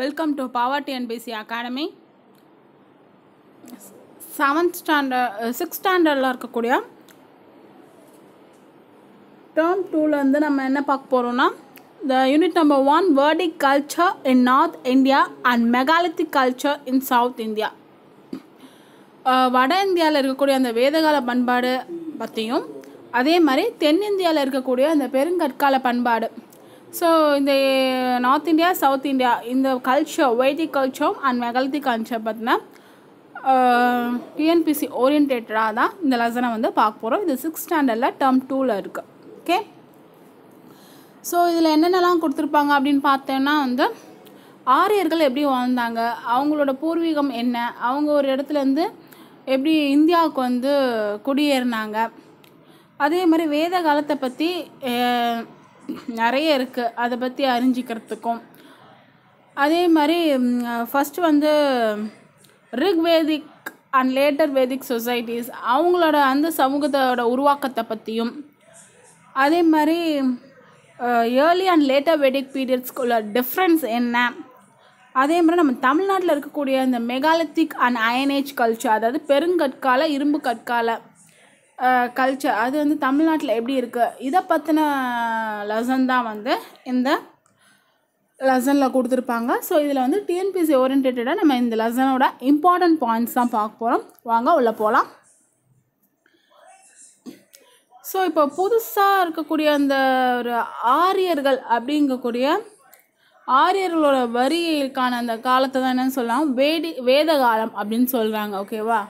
Welcome to Pavatti and academy seventh standard six ஸ்டாண்டர்டில் இருக்கக்கூடிய term வந்து நம்ம என்ன பார்க்க போகிறோம்னா the unit number one Vedic culture in North India and megalithic culture in South India வட இந்தியாவில் இருக்கக்கூடிய அந்த வேதகால பண்பாடு பற்றியும் அதே மாதிரி தென்னிந்தியாவில் இருக்கக்கூடிய அந்த பெருங்கற்கால பண்பாடு ஸோ இந்த நார்த் இந்தியா சவுத் இந்தியா இந்த culture Vedic culture and megalithic culture பார்த்தீங்கன்னா டிஎன்பிசி ஓரியன்டேட்டடாக தான் இந்த லெசனை வந்து பார்க்க போகிறோம் இது சிக்ஸ்த் ஸ்டாண்டர்டில் டேர்ம் டூவில் இருக்குது ஓகே ஸோ இதில் என்னென்னலாம் கொடுத்துருப்பாங்க அப்படின்னு பார்த்தோன்னா வந்து ஆரியர்கள் எப்படி வாழ்ந்தாங்க அவங்களோட பூர்வீகம் என்ன அவங்க ஒரு இடத்துலேருந்து எப்படி இந்தியாவுக்கு வந்து குடியேறினாங்க அதே மாதிரி வேத காலத்தை பற்றி நிறைய இருக்குது அதை பற்றி அறிஞ்சிக்கிறதுக்கும் அதே மாதிரி ஃபஸ்ட்டு வந்து Rig Vedic and later Vedic societies அவங்களோட அந்த சமூகத்தோட உருவாக்கத்தை பற்றியும் அதே மாதிரி ஏர்லி அண்ட் லேட்டர் வெடிக் பீரியட்ஸ்க்குள்ள டிஃப்ரென்ஸ் என்ன அதே மாதிரி நம்ம தமிழ்நாட்டில் இருக்கக்கூடிய அந்த மெகாலத்திக் அண்ட் அயனேஜ் கல்ச்சர் அதாவது பெருங்கற்கால இரும்பு கற்கால கல்ச்சர் அது வந்து தமிழ்நாட்டில் எப்படி இருக்குது இதை பற்றின லெசன் தான் வந்து இந்த லெசனில் கொடுத்துருப்பாங்க ஸோ இதில் வந்து டிஎன்பிசி ஓரியன்டேட்டடாக நம்ம இந்த லெசனோட இம்பார்ட்டண்ட் பாயிண்ட்ஸ் தான் பார்க்க போகிறோம் வாங்க உள்ளே போகலாம் ஸோ இப்போ புதுசாக இருக்கக்கூடிய அந்த ஒரு ஆரியர்கள் அப்படிங்கக்கூடிய ஆரியர்களோட வரிக்கான அந்த காலத்தை தான் என்னென்னு சொல்லலாம் வேடி வேத காலம் அப்படின்னு சொல்கிறாங்க ஓகேவா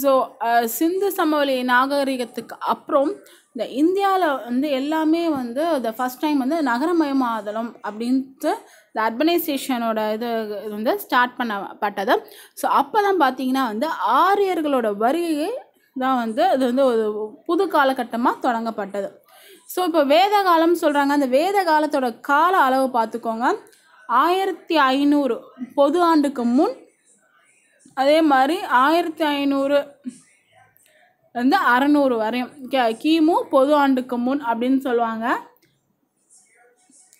ஸோ uh, சிந்து சமவெளி நாகரிகத்துக்கு அப்புறம் இந்த இந்தியாவில் வந்து எல்லாமே வந்து த ஃபஸ்ட் டைம் வந்து நகரமயமாதலம் அப்படின்ட்டு இந்த அர்பனைசேஷனோட இது வந்து ஸ்டார்ட் பண்ணப்பட்டது ஸோ அப்போ தான் பார்த்தீங்கன்னா வந்து ஆரியர்களோட வருகை தான் வந்து அது வந்து ஒரு புது காலகட்டமாக தொடங்கப்பட்டது ஸோ இப்போ வேத காலம் சொல்கிறாங்க அந்த வேத காலத்தோட கால அளவு பார்த்துக்கோங்க ஆயிரத்தி ஐநூறு பொது ஆண்டுக்கு முன் அதே மாதிரி ஆயிரத்தி ஐநூறு வந்து அறநூறு வரையும் கிமு பொது ஆண்டுக்கு முன் அப்படின்னு சொல்லுவாங்க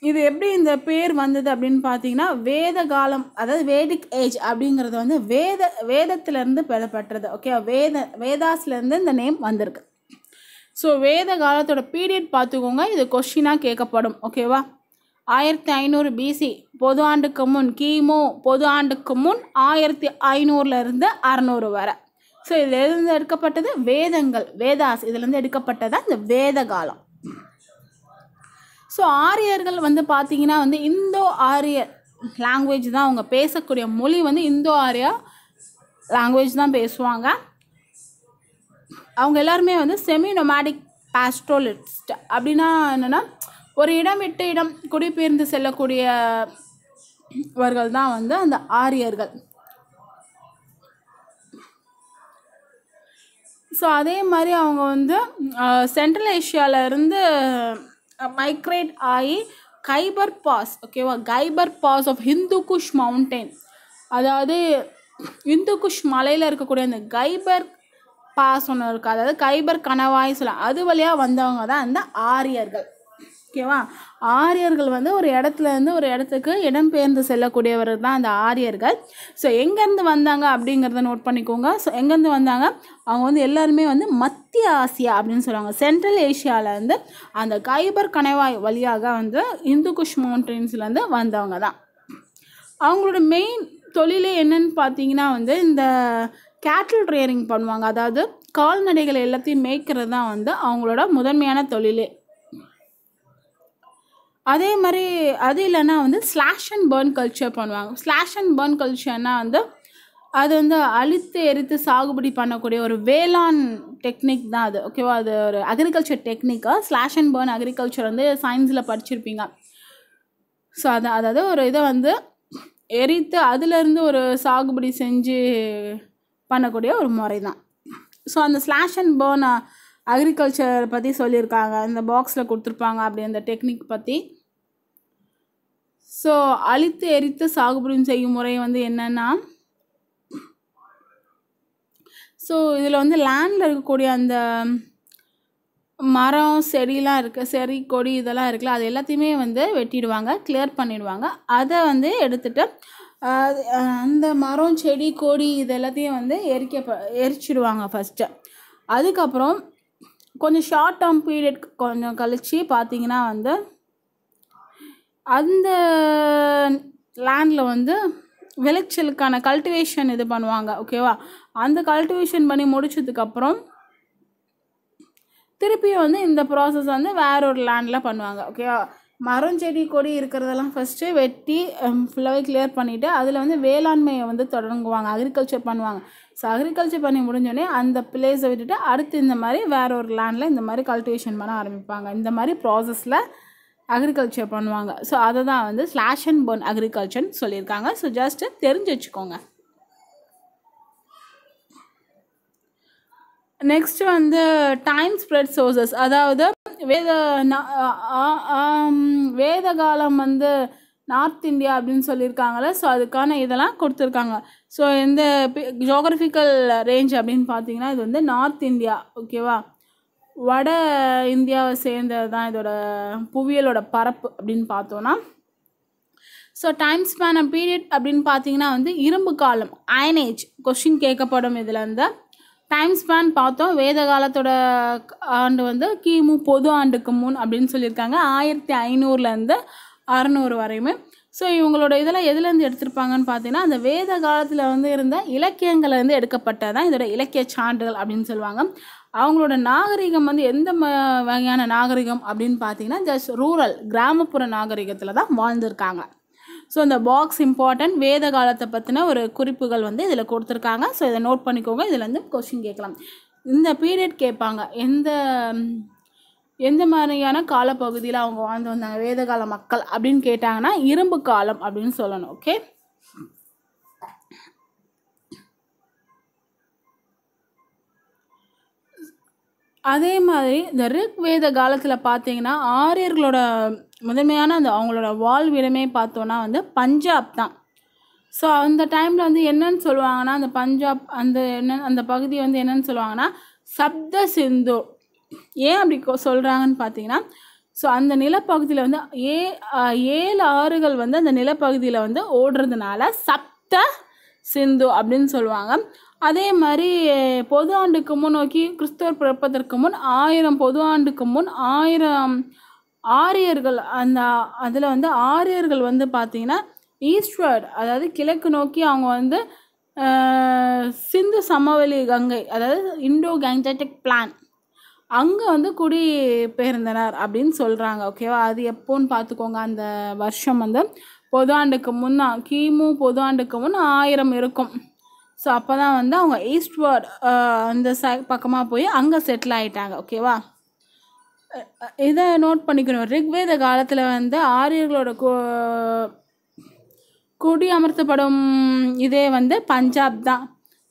இது எப்படி இந்த பேர் வந்தது அப்படின்னு பார்த்தீங்கன்னா வேத காலம் அதாவது வேதிக் ஏஜ் அப்படிங்கிறது வந்து வேத வேதத்திலேருந்து பெறப்பட்டது ஓகே வேத வேதாஸ்லேருந்து இந்த நேம் வந்திருக்கு ஸோ வேத காலத்தோட பீரியட் பார்த்துக்கோங்க இது கொஷினாக கேட்கப்படும் ஓகேவா ஆயிரத்தி ஐநூறு பிசி பொது ஆண்டுக்கு முன் கிமு பொது ஆண்டுக்கு முன் ஆயிரத்தி ஐநூறுலேருந்து அறநூறு வரை ஸோ இதிலிருந்து எடுக்கப்பட்டது வேதங்கள் வேதாஸ் இதுலேருந்து எடுக்கப்பட்டதான் இந்த வேத காலம் ஸோ ஆரியர்கள் வந்து பார்த்திங்கன்னா வந்து இந்தோ ஆரிய லாங்குவேஜ் தான் அவங்க பேசக்கூடிய மொழி வந்து இந்தோ ஆரியா லாங்குவேஜ் தான் பேசுவாங்க அவங்க எல்லாருமே வந்து செமி நொமேடிக் பாஸ்ட்ரோலிஸ்ட் அப்படின்னா என்னென்னா ஒரு இடம் விட்டு இடம் குடிபெயர்ந்து செல்லக்கூடியவர்கள் தான் வந்து அந்த ஆரியர்கள் ஸோ அதே மாதிரி அவங்க வந்து சென்ட்ரல் ஏஷியாவிலேருந்து மைக்ரேட் ஆகி கைபர் பாஸ் ஓகேவா Khyber pass of Hindu Kush mountain அதாவது இந்து குஷ் மலையில் இருக்கக்கூடிய அந்த கைபர் பாஸ் ஒன்று இருக்குது அதாவது கைபர் கணவாய் சொல்ல அது வழியாக வந்தவங்க தான் அந்த ஆரியர்கள் ஓகேவா ஆரியர்கள் வந்து ஒரு இடத்துல இருந்து ஒரு இடத்துக்கு இடம்பெயர்ந்து செல்லக்கூடியவர் தான் அந்த ஆரியர்கள் ஸோ எங்கேருந்து வந்தாங்க அப்படிங்கிறத நோட் பண்ணிக்கோங்க ஸோ எங்கேருந்து வந்தாங்க அவங்க வந்து எல்லாருமே வந்து மத்திய ஆசியா அப்படின்னு சொல்லுவாங்க சென்ட்ரல் ஏஷியாவிலேருந்து வந்து அந்த கைபர் கணவாய் வழியாக வந்து இந்து குஷ் மவுண்டன்ஸ்லேருந்து வந்தவங்க தான் அவங்களோட மெயின் தொழிலே என்னன்னு பார்த்தீங்கன்னா வந்து இந்த கேட்டில் ட்ரேரிங் பண்ணுவாங்க அதாவது கால்நடைகள் எல்லாத்தையும் மேய்க்கிறது தான் வந்து அவங்களோட முதன்மையான தொழிலே அதே மாதிரி அது இல்லைன்னா வந்து ஸ்லாஷ் அண்ட் பேர்ன் கல்ச்சர் பண்ணுவாங்க ஸ்லாஷ் அண்ட் பேர்ன் கல்ச்சர்னால் வந்து அது வந்து அழுத்து எரித்து சாகுபடி பண்ணக்கூடிய ஒரு வேளாண் டெக்னிக் தான் அது ஓகேவா அது ஒரு அக்ரிகல்ச்சர் டெக்னிக்காக ஸ்லாஷ் அண்ட் பேர்ன் அக்ரிகல்ச்சர் வந்து சயின்ஸில் படிச்சிருப்பீங்க ஸோ அது அதாவது ஒரு இதை வந்து எரித்து அதுலேருந்து ஒரு சாகுபடி செஞ்சு பண்ணக்கூடிய ஒரு முறை தான் ஸோ அந்த ஸ்லாஷ் அண்ட் பேர்ன் அக்ரிகல்ச்சர் பற்றி சொல்லியிருக்காங்க இந்த பாக்ஸில் கொடுத்துருப்பாங்க அப்படி அந்த டெக்னிக் பற்றி ஸோ அழித்து எரித்து சாகுபடி செய்யும் முறை வந்து என்னென்னா ஸோ இதில் வந்து லேண்டில் இருக்கக்கூடிய அந்த மரம் செடிலாம் இருக்குது செடி கொடி இதெல்லாம் இருக்குல்ல அது எல்லாத்தையுமே வந்து வெட்டிடுவாங்க கிளியர் பண்ணிடுவாங்க அதை வந்து எடுத்துகிட்டு அந்த மரம் செடி கொடி இது எல்லாத்தையும் வந்து எரிக்க எரிச்சிடுவாங்க ஃபஸ்ட்டு அதுக்கப்புறம் கொஞ்சம் ஷார்ட் டேர்ம் பீரியட் கொஞ்சம் கழித்து பார்த்திங்கன்னா வந்து அந்த லேண்டில் வந்து விளைச்சலுக்கான கல்டிவேஷன் இது பண்ணுவாங்க ஓகேவா அந்த கல்டிவேஷன் பண்ணி முடிச்சதுக்கப்புறம் திருப்பியும் வந்து இந்த ப்ராசஸ் வந்து வேற ஒரு லேண்டில் பண்ணுவாங்க ஓகேவா மரம் செடி கொடி இருக்கிறதெல்லாம் ஃபஸ்ட்டு வெட்டி ஃபுல்லாகவே கிளியர் பண்ணிவிட்டு அதில் வந்து வேளாண்மையை வந்து தொடங்குவாங்க அக்ரிகல்ச்சர் பண்ணுவாங்க ஸோ அக்ரிகல்ச்சர் பண்ணி முடிஞ்சோடனே அந்த பிளேஸை விட்டுட்டு அடுத்து இந்த மாதிரி வேற ஒரு லேண்டில் இந்த மாதிரி கல்டிவேஷன் பண்ண ஆரம்பிப்பாங்க இந்த மாதிரி ப்ராசஸில் அக்ரிகல்ச்சர் பண்ணுவாங்க ஸோ அதை தான் வந்து ஸ்லாஷ் அண்ட் பர்ன் அக்ரிகல்ச்சர்னு சொல்லியிருக்காங்க ஸோ ஜஸ்ட்டு தெரிஞ்சு வச்சுக்கோங்க நெக்ஸ்ட் வந்து டைம் ஸ்ப்ரெட் சோர்சஸ் அதாவது வேத வேத காலம் வந்து நார்த் இந்தியா அப்படின்னு சொல்லியிருக்காங்களே ஸோ அதுக்கான இதெல்லாம் கொடுத்துருக்காங்க ஸோ இந்த ஜோக்ரஃபிக்கல் ரேஞ்ச் அப்படின்னு பார்த்தீங்கன்னா இது வந்து நார்த் இந்தியா ஓகேவா வட இந்தியாவை சேர்ந்தது தான் இதோட புவியியலோட பரப்பு அப்படின்னு பார்த்தோன்னா so time span and period அப்படின்னு பார்த்தீங்கன்னா வந்து இரும்பு காலம் அயனேஜ் கொஷின் கேட்கப்படும் இதில் டைம் ஸ்பேன் பார்த்தோம் வேத காலத்தோட ஆண்டு வந்து கிமு பொது ஆண்டுக்கு முன் அப்படின்னு சொல்லியிருக்காங்க ஆயிரத்தி ஐநூறுலேருந்து அறநூறு வரையுமே ஸோ இவங்களோட இதில் எதுலேருந்து எடுத்திருப்பாங்கன்னு பார்த்தீங்கன்னா அந்த வேத காலத்தில் வந்து இருந்த இலக்கியங்கள்லேருந்து எடுக்கப்பட்டதான் இதோட இலக்கிய சான்றுகள் அப்படின்னு சொல்லுவாங்க அவங்களோட நாகரிகம் வந்து எந்த வகையான நாகரிகம் அப்படின்னு பார்த்தீங்கன்னா ஜஸ்ட் ரூரல் கிராமப்புற நாகரிகத்தில் தான் வாழ்ந்திருக்காங்க ஸோ இந்த பாக்ஸ் இம்பார்ட்டன்ட் வேத காலத்தை பற்றின ஒரு குறிப்புகள் வந்து இதில் கொடுத்துருக்காங்க ஸோ இதை நோட் பண்ணிக்கோங்க இதில் வந்து கொஷின் கேட்கலாம் இந்த பீரியட் கேட்பாங்க எந்த எந்த மாதிரியான காலப்பகுதியில் அவங்க வாழ்ந்து வந்தாங்க வேதகால மக்கள் அப்படின்னு கேட்டாங்கன்னா இரும்பு காலம் அப்படின்னு சொல்லணும் ஓகே அதே மாதிரி இந்த வேத காலத்தில் பார்த்தீங்கன்னா ஆரியர்களோட முதன்மையான அந்த அவங்களோட வாழ்விடமே பார்த்தோன்னா வந்து பஞ்சாப் தான் ஸோ அந்த டைமில் வந்து என்னன்னு சொல்லுவாங்கன்னா அந்த பஞ்சாப் அந்த என்ன அந்த பகுதி வந்து என்னன்னு சொல்லுவாங்கன்னா சப்த சிந்து ஏன் அப்படி சொல்கிறாங்கன்னு பார்த்தீங்கன்னா ஸோ அந்த நிலப்பகுதியில் வந்து ஏ ஏழு ஆறுகள் வந்து அந்த நிலப்பகுதியில் வந்து ஓடுறதுனால சப்த சிந்து அப்படின்னு சொல்லுவாங்க அதே மாதிரி பொது ஆண்டுக்கு முன் நோக்கி கிறிஸ்தவர் பிறப்பதற்கு முன் ஆயிரம் பொது ஆண்டுக்கு முன் ஆயிரம் ஆரியர்கள் அந்த அதில் வந்து ஆரியர்கள் வந்து பார்த்திங்கன்னா ஈஸ்ட்வர்ட் அதாவது கிழக்கு நோக்கி அவங்க வந்து சிந்து சமவெளி கங்கை அதாவது இண்டோ கேங்ஜெட்டிக் பிளான் அங்கே வந்து குடி பெயர்ந்தனர் அப்படின்னு சொல்கிறாங்க ஓகேவா அது எப்போன்னு பார்த்துக்கோங்க அந்த வருஷம் வந்து பொது ஆண்டுக்கு முன்னா கிமு பொது ஆண்டுக்கு முன் ஆயிரம் இருக்கும் ஸோ அப்போ தான் வந்து அவங்க ஈஸ்ட்வர்ட் அந்த ச பக்கமாக போய் அங்கே செட்டில் ஆகிட்டாங்க ஓகேவா இதை நோட் பண்ணிக்கணும் ரிக்வேத காலத்தில் வந்து ஆரியர்களோட கு குடி அமர்த்தப்படும் இதே வந்து பஞ்சாப் தான்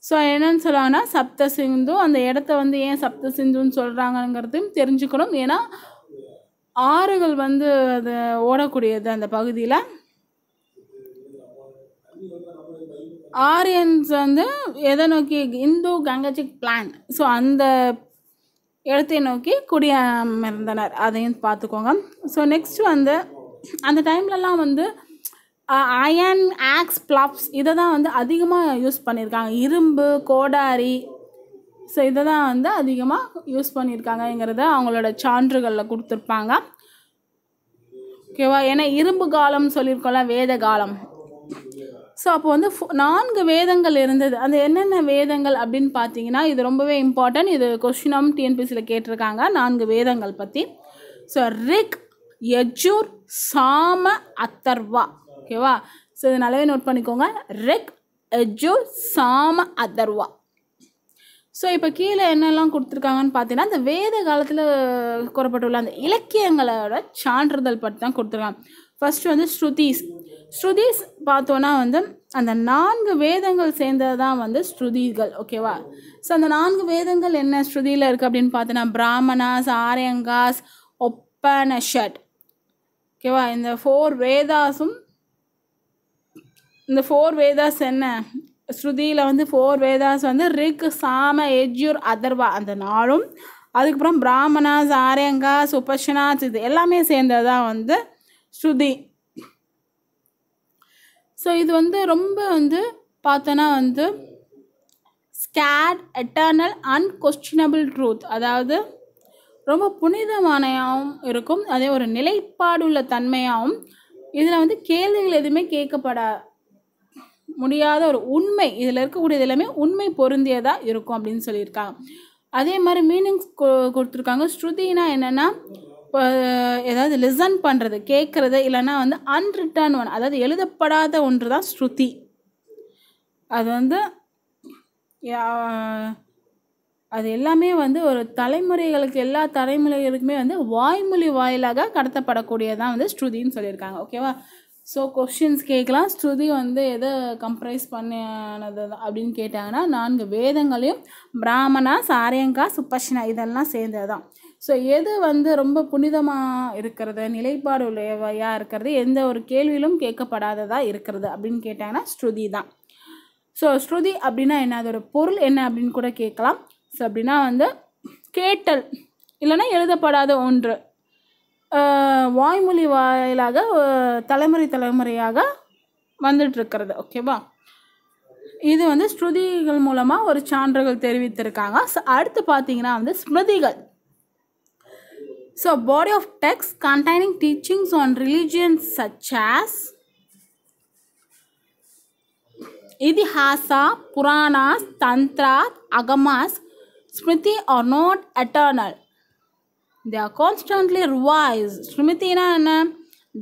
ஸோ என்னென்னு சொல்லுவாங்கன்னா சப்த சிந்து அந்த இடத்த வந்து ஏன் சப்த சிந்துன்னு சொல்கிறாங்கங்கிறதையும் தெரிஞ்சுக்கணும் ஏன்னா ஆறுகள் வந்து அது ஓடக்கூடியது அந்த பகுதியில் ஆரியன்ஸ் வந்து எதை நோக்கி இந்து கங்கஜிக் பிளான் ஸோ அந்த இடத்தை நோக்கி குடியமர்ந்தனர் அதையும் பார்த்துக்கோங்க ஸோ நெக்ஸ்ட் வந்து அந்த டைம்லலாம் வந்து அயன் ஆக்ஸ் பிளாப்ஸ் இதை தான் வந்து அதிகமாக யூஸ் பண்ணியிருக்காங்க இரும்பு கோடாரி ஸோ இதை தான் வந்து அதிகமாக யூஸ் பண்ணியிருக்காங்கங்கிறத அவங்களோட சான்றுகளில் கொடுத்துருப்பாங்க ஓகேவா ஏன்னா இரும்பு காலம் சொல்லியிருக்கோம்ல வேத காலம் ஸோ அப்போ வந்து நான்கு வேதங்கள் இருந்தது அந்த என்னென்ன வேதங்கள் அப்படின்னு பார்த்தீங்கன்னா இது ரொம்பவே இம்பார்ட்டன்ட் இது கொஷினம் டிஎன்பிசியில் கேட்டிருக்காங்க நான்கு வேதங்கள் பற்றி ஸோ ரிக் யஜூர் சாம அத்தர்வா ஓகேவா ஸோ இது நல்லாவே நோட் பண்ணிக்கோங்க ரிக் யஜூர் சாம அதர்வா ஸோ இப்போ கீழே என்னெல்லாம் கொடுத்துருக்காங்கன்னு பார்த்தீங்கன்னா இந்த வேத காலத்தில் கூறப்பட்டுள்ள அந்த இலக்கியங்களோட சான்றிதழ் பற்றி தான் கொடுத்துருக்காங்க ஃபஸ்ட்டு வந்து ஸ்ருதிஸ் ஸ்ருதிஸ் பார்த்தோன்னா வந்து அந்த நான்கு வேதங்கள் சேர்ந்தது தான் வந்து ஸ்ருதிகள் ஓகேவா ஸோ அந்த நான்கு வேதங்கள் என்ன ஸ்ருதியில் இருக்குது அப்படின்னு பார்த்தோன்னா பிராமணாஸ் ஆரியங்காஸ் ஒப்பனஷட் ஓகேவா இந்த ஃபோர் வேதாஸும் இந்த ஃபோர் வேதாஸ் என்ன ஸ்ருதியில் வந்து ஃபோர் வேதாஸ் வந்து ரிக் சாம எஜ்யூர் அதர்வா அந்த நாளும் அதுக்கப்புறம் பிராமணாஸ் ஆரியங்காஸ் உபஷனாஸ் இது எல்லாமே சேர்ந்தது தான் வந்து ஸ்ருதி ஸோ இது வந்து ரொம்ப வந்து பார்த்தோன்னா வந்து ஸ்கேட் எட்டர்னல் அன்கொஸ்டினபிள் ட்ரூத் அதாவது ரொம்ப புனிதமானையாகவும் இருக்கும் அதே ஒரு நிலைப்பாடுள்ள தன்மையாகவும் இதில் வந்து கேள்விகள் எதுவுமே கேட்கப்படா முடியாத ஒரு உண்மை இதில் இருக்கக்கூடியது எல்லாமே உண்மை பொருந்தியதாக இருக்கும் அப்படின்னு சொல்லியிருக்காங்க அதே மாதிரி மீனிங்ஸ் கொடுத்துருக்காங்க ஸ்ருதினா என்னென்னா ஏதாவது லிசன் பண்ணுறது கேட்குறது இல்லைன்னா வந்து அன்ரிட்டர்ன் ஒன் அதாவது எழுதப்படாத ஒன்று தான் ஸ்ருதி அது வந்து அது எல்லாமே வந்து ஒரு தலைமுறைகளுக்கு எல்லா தலைமுறைகளுக்குமே வந்து வாய்மொழி வாயிலாக கடத்தப்படக்கூடியதான் வந்து ஸ்ருதின்னு சொல்லியிருக்காங்க ஓகேவா ஸோ கொஷின்ஸ் கேட்கலாம் ஸ்ருதி வந்து எதை கம்ப்ரைஸ் பண்ணினது அப்படின்னு கேட்டாங்கன்னா நான்கு வேதங்களையும் பிராமணா சாரியங்கா சுப்பஷ்னா இதெல்லாம் சேர்ந்தது தான் ஸோ எது வந்து ரொம்ப புனிதமாக இருக்கிறது நிலைப்பாடு உடையவையாக இருக்கிறது எந்த ஒரு கேள்வியிலும் கேட்கப்படாததாக இருக்கிறது அப்படின்னு கேட்டாங்கன்னா ஸ்ருதி தான் ஸோ ஸ்ருதி அப்படின்னா என்ன அதோட பொருள் என்ன அப்படின்னு கூட கேட்கலாம் ஸோ அப்படின்னா வந்து கேட்டல் இல்லைன்னா எழுதப்படாத ஒன்று வாய்மொழி வாயிலாக தலைமுறை தலைமுறையாக வந்துட்டுருக்கிறது ஓகேவா இது வந்து ஸ்ருதிகள் மூலமாக ஒரு சான்றுகள் தெரிவித்திருக்காங்க ஸோ அடுத்து பார்த்தீங்கன்னா வந்து ஸ்மிருதிகள் So, body of text containing teachings on religion such as Idihasa, Puranas, Tantras, Agamas, Smriti are not eternal. They are constantly revised. Smriti Smritina என்ன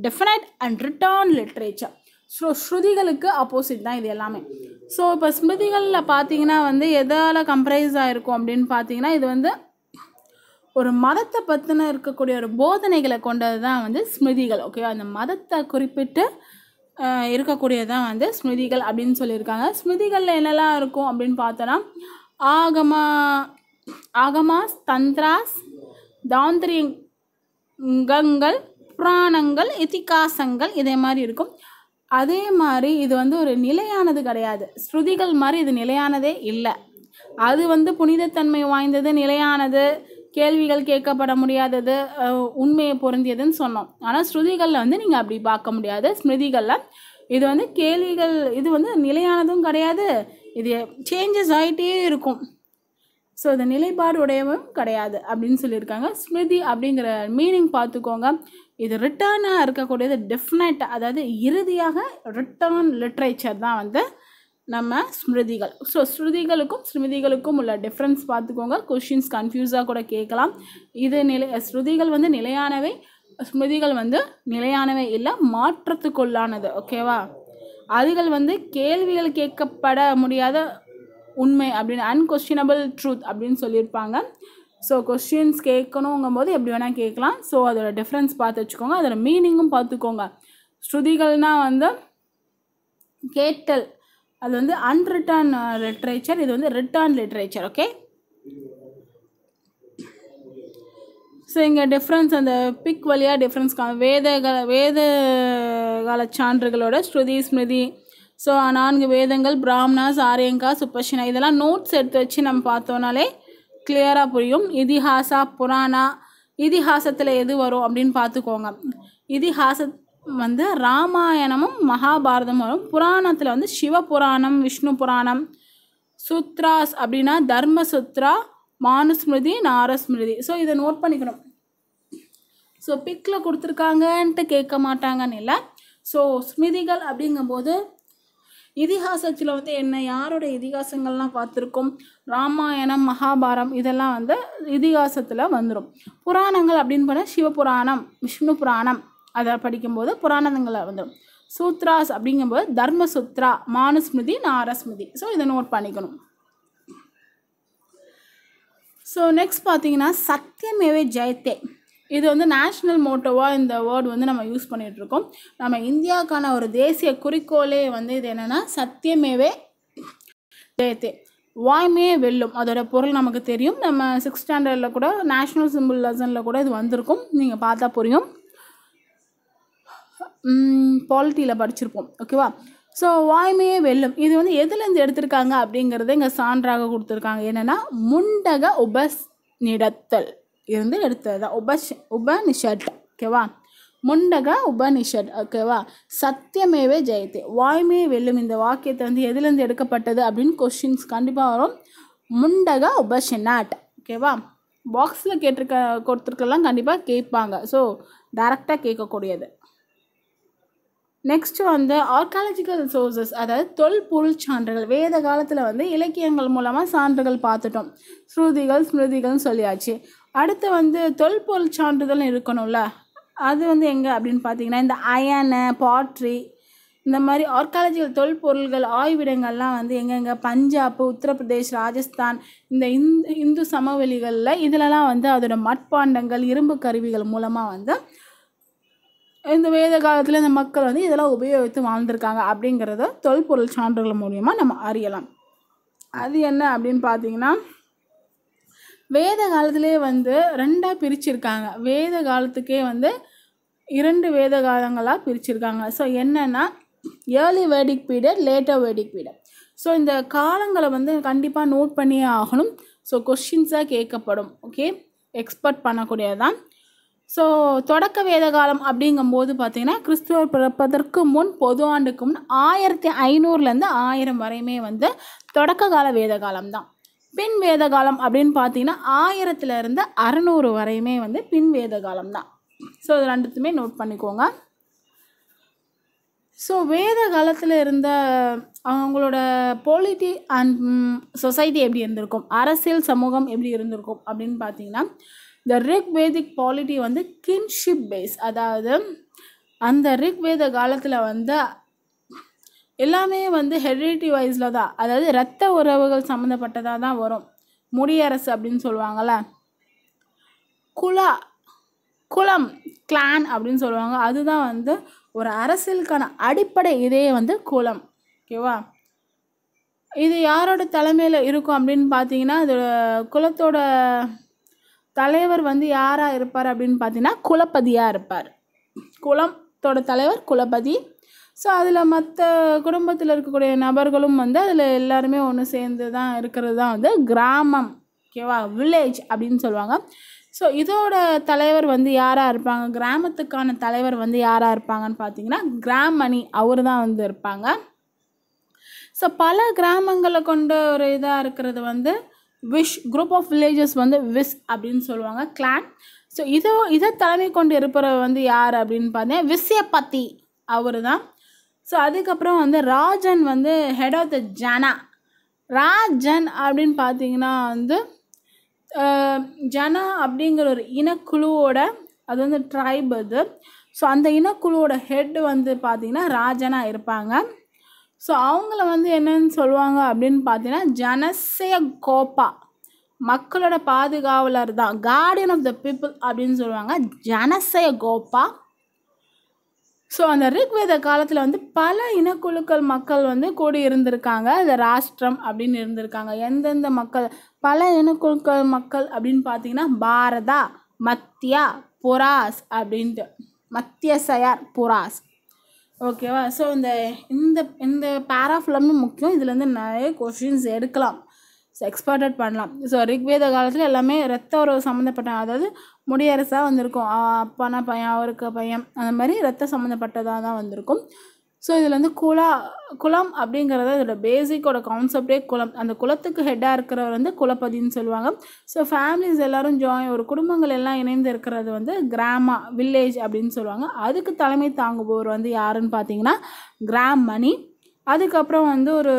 definite and written literature. So ஸ்ருதிகளுக்கு ஆப்போசிட் தான் இது எல்லாமே so இப்போ ஸ்மிருதிகளில் பார்த்தீங்கன்னா வந்து எதால் comprise ஆகிருக்கும் அப்படின்னு பார்த்தீங்கன்னா இது வந்து ஒரு மதத்தை பற்றின இருக்கக்கூடிய ஒரு போதனைகளை கொண்டது தான் வந்து ஸ்மிருதிகள் ஓகேவா அந்த மதத்தை குறிப்பிட்டு இருக்கக்கூடியதான் வந்து ஸ்மிருதிகள் அப்படின்னு சொல்லியிருக்காங்க ஸ்மிருதிகளில் என்னெல்லாம் இருக்கும் அப்படின்னு பார்த்தோன்னா ஆகமா ஆகமாஸ் தந்திராஸ் தாந்திரியங்கள் புராணங்கள் இத்திகாசங்கள் இதே மாதிரி இருக்கும் அதே மாதிரி இது வந்து ஒரு நிலையானது கிடையாது ஸ்ருதிகள் மாதிரி இது நிலையானதே இல்லை அது வந்து புனிதத்தன்மை வாய்ந்தது நிலையானது கேள்விகள் கேட்கப்பட முடியாதது உண்மையை பொருந்தியதுன்னு சொன்னோம் ஆனால் ஸ்ருதிகளில் வந்து நீங்கள் அப்படி பார்க்க முடியாது ஸ்மிருதிகளில் இது வந்து கேள்விகள் இது வந்து நிலையானதும் கிடையாது இது சேஞ்சஸ் ஆகிட்டே இருக்கும் ஸோ இது நிலைப்பாடு உடையவும் கிடையாது அப்படின்னு சொல்லியிருக்காங்க ஸ்மிருதி அப்படிங்கிற மீனிங் பார்த்துக்கோங்க இது ரிட்டர்னாக இருக்கக்கூடியது டெஃபினட் அதாவது இறுதியாக ரிட்டர்ன் லிட்ரேச்சர் தான் வந்து நம்ம ஸ்மிருதிகள் ஸோ ஸ்ருதிகளுக்கும் ஸ்மிருதிகளுக்கும் உள்ள டிஃப்ரென்ஸ் பார்த்துக்கோங்க கொஷின்ஸ் கன்ஃபியூஸாக கூட கேட்கலாம் இது நிலை ஸ்ருதிகள் வந்து நிலையானவை ஸ்மிருதிகள் வந்து நிலையானவை இல்லை மாற்றத்துக்குள்ளானது ஓகேவா அதுகள் வந்து கேள்விகள் கேட்கப்பட முடியாத உண்மை அப்படின்னு அன்கொஷினபிள் ட்ரூத் அப்படின்னு சொல்லியிருப்பாங்க ஸோ கொஷின்ஸ் கேட்கணுங்கும் போது எப்படி வேணால் கேட்கலாம் ஸோ அதோட டிஃப்ரென்ஸ் பார்த்து வச்சுக்கோங்க அதோட மீனிங்கும் பார்த்துக்கோங்க ஸ்ருதிகள்னால் வந்து கேட்டல் அது வந்து அன்ரிட்டர்ன் லிட்ரேச்சர் uh, இது வந்து ரிட்டர்ன் லிட்ரேச்சர் ஓகே ஸோ இங்கே டிஃப்ரென்ஸ் அந்த பிக் வழியாக டிஃப்ரென்ஸ் கா வேத கால வேத கால சான்றுகளோட ஸ்ருதி ஸ்மிருதி ஸோ நான்கு வேதங்கள் பிராமணாஸ் ஆரியங்கா சுப்பஷினா இதெல்லாம் நோட்ஸ் எடுத்து வச்சு நம்ம பார்த்தோன்னாலே கிளியராக புரியும் இதிஹாசா புராணா இதிஹாசத்தில் எது வரும் அப்படின்னு பார்த்துக்கோங்க இதிஹாச வந்து ராமாயணமும் மகாபாரதமும் புராணத்தில் வந்து சிவ புராணம் விஷ்ணு புராணம் சுத்ராஸ் அப்படின்னா தர்ம சுத்ரா மானுஸ்மிருதி நாரஸ்மிருதி ஸோ இதை நோட் பண்ணிக்கணும் ஸோ பிக்கில் கொடுத்துருக்காங்கன்ட்டு கேட்க மாட்டாங்கன்னு இல்லை ஸோ ஸ்மிருதிகள் அப்படிங்கும்போது இதிகாசத்தில் வந்து என்ன யாரோட இதிகாசங்கள்லாம் பார்த்துருக்கோம் ராமாயணம் மகாபாரம் இதெல்லாம் வந்து இதிகாசத்தில் வந்துடும் புராணங்கள் அப்படின்னு போனால் சிவபுராணம் விஷ்ணு புராணம் அதை படிக்கும்போது புராணங்களை வந்துடும் சூத்ராஸ் அப்படிங்கும்போது தர்ம சுத்ரா மானுஸ்மிருதி நாரஸ்மிருதி ஸோ இதை நோட் பண்ணிக்கணும் ஸோ நெக்ஸ்ட் பார்த்தீங்கன்னா சத்தியமேவே ஜெயத்தே இது வந்து நேஷ்னல் மோட்டோவாக இந்த வேர்டு வந்து நம்ம யூஸ் பண்ணிகிட்ருக்கோம் நம்ம இந்தியாவுக்கான ஒரு தேசிய குறிக்கோளே வந்து இது என்னென்னா சத்தியமேவே ஜெயத்தே வாய்மையே வெல்லும் அதோட பொருள் நமக்கு தெரியும் நம்ம சிக்ஸ்த் ஸ்டாண்டர்டில் கூட நேஷ்னல் சிம்பிள் லெசனில் கூட இது வந்திருக்கும் நீங்கள் பார்த்தா புரியும் பாலிட்டியில் படிச்சிருப்போம் ஓகேவா ஸோ வாய்மையே வெல்லும் இது வந்து எதுலேருந்து எடுத்திருக்காங்க அப்படிங்கிறத இங்கே சான்றாக கொடுத்துருக்காங்க என்னென்னா முண்டக நிடத்தல் இருந்து எடுத்தது தான் உபஷ் உபனிஷட் ஓகேவா முண்டக உபனிஷட் ஓகேவா சத்தியமேவே ஜெயத்தே வாய்மையே வெல்லும் இந்த வாக்கியத்தை வந்து எதுலேருந்து எடுக்கப்பட்டது அப்படின்னு கொஷின்ஸ் கண்டிப்பாக வரும் முண்டக உபஷனாட் ஓகேவா பாக்ஸில் கேட்டிருக்க கொடுத்துருக்கெல்லாம் கண்டிப்பாக கேட்பாங்க ஸோ டேரெக்டாக கேட்கக்கூடியது நெக்ஸ்ட் வந்து ஆர்காலஜிக்கல் சோர்சஸ் அதாவது தொல்பொருள் சான்றுகள் வேத காலத்தில் வந்து இலக்கியங்கள் மூலமாக சான்றுகள் பார்த்துட்டோம் ஸ்ருதிகள் ஸ்மிருதிகள்னு சொல்லியாச்சு அடுத்து வந்து தொல்பொருள் சான்றுகள் இருக்கணும்ல அது வந்து எங்கே அப்படின்னு பார்த்தீங்கன்னா இந்த அயனை பாட்ரி இந்த மாதிரி ஆர்காலஜிக்கல் தொல்பொருள்கள் ஆய்விடங்கள்லாம் வந்து எங்கெங்கே பஞ்சாப் உத்தரப்பிரதேஷ் ராஜஸ்தான் இந்த இந்து இந்து சமவெளிகளில் இதிலலாம் வந்து அதோடய மட்பாண்டங்கள் இரும்பு கருவிகள் மூலமாக வந்து இந்த வேத காலத்தில் இந்த மக்கள் வந்து இதெல்லாம் உபயோகித்து வாழ்ந்திருக்காங்க அப்படிங்கிறத தொல்பொருள் சான்றுகள் மூலிமா நம்ம அறியலாம் அது என்ன அப்படின்னு பார்த்தீங்கன்னா வேத காலத்திலே வந்து ரெண்டாக பிரிச்சிருக்காங்க வேத காலத்துக்கே வந்து இரண்டு வேத காலங்களாக பிரிச்சிருக்காங்க ஸோ என்னென்னா early Vedic period later Vedic period so இந்த காலங்களை வந்து கண்டிப்பாக நோட் பண்ணியே ஆகணும் ஸோ கொஷின்ஸாக கேட்கப்படும் ஓகே எக்ஸ்பர்ட் பண்ணக்கூடியதான் ஸோ தொடக்க வேத காலம் அப்படிங்கும்போது பார்த்திங்கன்னா கிறிஸ்துவர் பிறப்பதற்கு முன் பொது ஆண்டுக்கு முன் ஆயிரத்தி ஐநூறுலேருந்து ஆயிரம் வரையுமே வந்து தொடக்க கால வேத காலம் தான் பின் வேத காலம் அப்படின்னு பார்த்தீங்கன்னா ஆயிரத்துலேருந்து அறநூறு வரையுமே வந்து பின் வேத காலம் தான் ஸோ இது ரெண்டுத்துமே நோட் பண்ணிக்கோங்க ஸோ வேத காலத்தில் இருந்த அவங்களோட பொலிட்டி அண்ட் சொசைட்டி எப்படி இருந்திருக்கும் அரசியல் சமூகம் எப்படி இருந்திருக்கும் அப்படின்னு பார்த்தீங்கன்னா இந்த ரிக் வேதிக் பாலிட்டி வந்து கின்ஷிப் பேஸ் அதாவது அந்த ரிக் வேத காலத்தில் வந்து எல்லாமே வந்து ஹெரிட்டி வைஸில் தான் அதாவது இரத்த உறவுகள் சம்மந்தப்பட்டதாக தான் வரும் முடியரசு அப்படின்னு சொல்லுவாங்கள்ல குலா குளம் கிளான் அப்படின்னு சொல்லுவாங்க அதுதான் வந்து ஒரு அரசியலுக்கான அடிப்படை இதே வந்து குளம் ஓகேவா இது யாரோட தலைமையில் இருக்கும் அப்படின்னு பார்த்தீங்கன்னா அது குலத்தோட தலைவர் வந்து யாராக இருப்பார் அப்படின்னு பார்த்தீங்கன்னா குலப்பதியாக இருப்பார் குலத்தோட தலைவர் குலப்பதி ஸோ அதில் மற்ற குடும்பத்தில் இருக்கக்கூடிய நபர்களும் வந்து அதில் எல்லாருமே ஒன்று சேர்ந்து தான் இருக்கிறது தான் வந்து கிராமம் ஓகேவா வில்லேஜ் அப்படின்னு சொல்லுவாங்க ஸோ இதோட தலைவர் வந்து யாராக இருப்பாங்க கிராமத்துக்கான தலைவர் வந்து யாராக இருப்பாங்கன்னு பார்த்தீங்கன்னா கிராமணி அவர் தான் வந்து இருப்பாங்க ஸோ பல கிராமங்களை கொண்ட ஒரு இதாக இருக்கிறது வந்து விஷ் குரூப் ஆஃப் வில்லேஜஸ் வந்து விஸ் அப்படின்னு சொல்லுவாங்க கிளான் ஸோ இதோ இதை தலைமை கொண்டு இருப்பவர் வந்து யார் அப்படின்னு பார்த்தீங்கன்னா பத்தி அவர் தான் ஸோ அதுக்கப்புறம் வந்து ராஜன் வந்து head of the Jana Rajan அப்படின்னு பார்த்தீங்கன்னா வந்து ஜனா அப்படிங்கிற ஒரு இனக்குழுவோட அது வந்து ட்ரைப் அது ஸோ அந்த இனக்குழுவோட ஹெட் வந்து பார்த்திங்கன்னா ராஜனாக இருப்பாங்க ஸோ அவங்கள வந்து என்னன்னு சொல்லுவாங்க அப்படின்னு பார்த்தீங்கன்னா ஜனசய கோப்பா மக்களோட பாதுகாவலர் தான் கார்டியன் ஆஃப் த பீப்புள் அப்படின்னு சொல்லுவாங்க ஜனசய கோப்பா ஸோ அந்த ரிக்வேத காலத்தில் வந்து பல இனக்குழுக்கள் மக்கள் வந்து கூடி இருந்திருக்காங்க இந்த ராஷ்டிரம் அப்படின்னு இருந்திருக்காங்க எந்தெந்த மக்கள் பல இனக்குழுக்கள் மக்கள் அப்படின்னு பார்த்தீங்கன்னா பாரதா மத்தியா புராஸ் அப்படின்ட்டு மத்தியசயார் புராஸ் ஓகேவா ஸோ இந்த இந்த இந்த பேராஃபிலம்னு முக்கியம் இதுலேருந்து நிறைய கொஷின்ஸ் எடுக்கலாம் ஸோ எக்ஸ்பர்டட் பண்ணலாம் ஸோ ரிக்வேத காலத்தில் எல்லாமே ரத்த உறவு சம்மந்தப்பட்ட அதாவது முடியரசாக வந்திருக்கும் அப்பானா பையன் அவருக்கு பையன் அந்த மாதிரி ரத்த சம்மந்தப்பட்டதாக தான் வந்திருக்கும் ஸோ இதில் வந்து குலா குலம் அப்படிங்கிறத இதோட பேசிக்கோட கான்செப்டே குலம் அந்த குலத்துக்கு ஹெட்டாக இருக்கிறவர் வந்து குலப்பதின்னு சொல்லுவாங்க ஸோ ஃபேமிலிஸ் எல்லோரும் ஜாயின் ஒரு குடும்பங்கள் எல்லாம் இணைந்து இருக்கிறது வந்து கிராமா வில்லேஜ் அப்படின்னு சொல்லுவாங்க அதுக்கு தலைமை தாங்குபவர் வந்து யாருன்னு பார்த்தீங்கன்னா கிராம் மணி அதுக்கப்புறம் வந்து ஒரு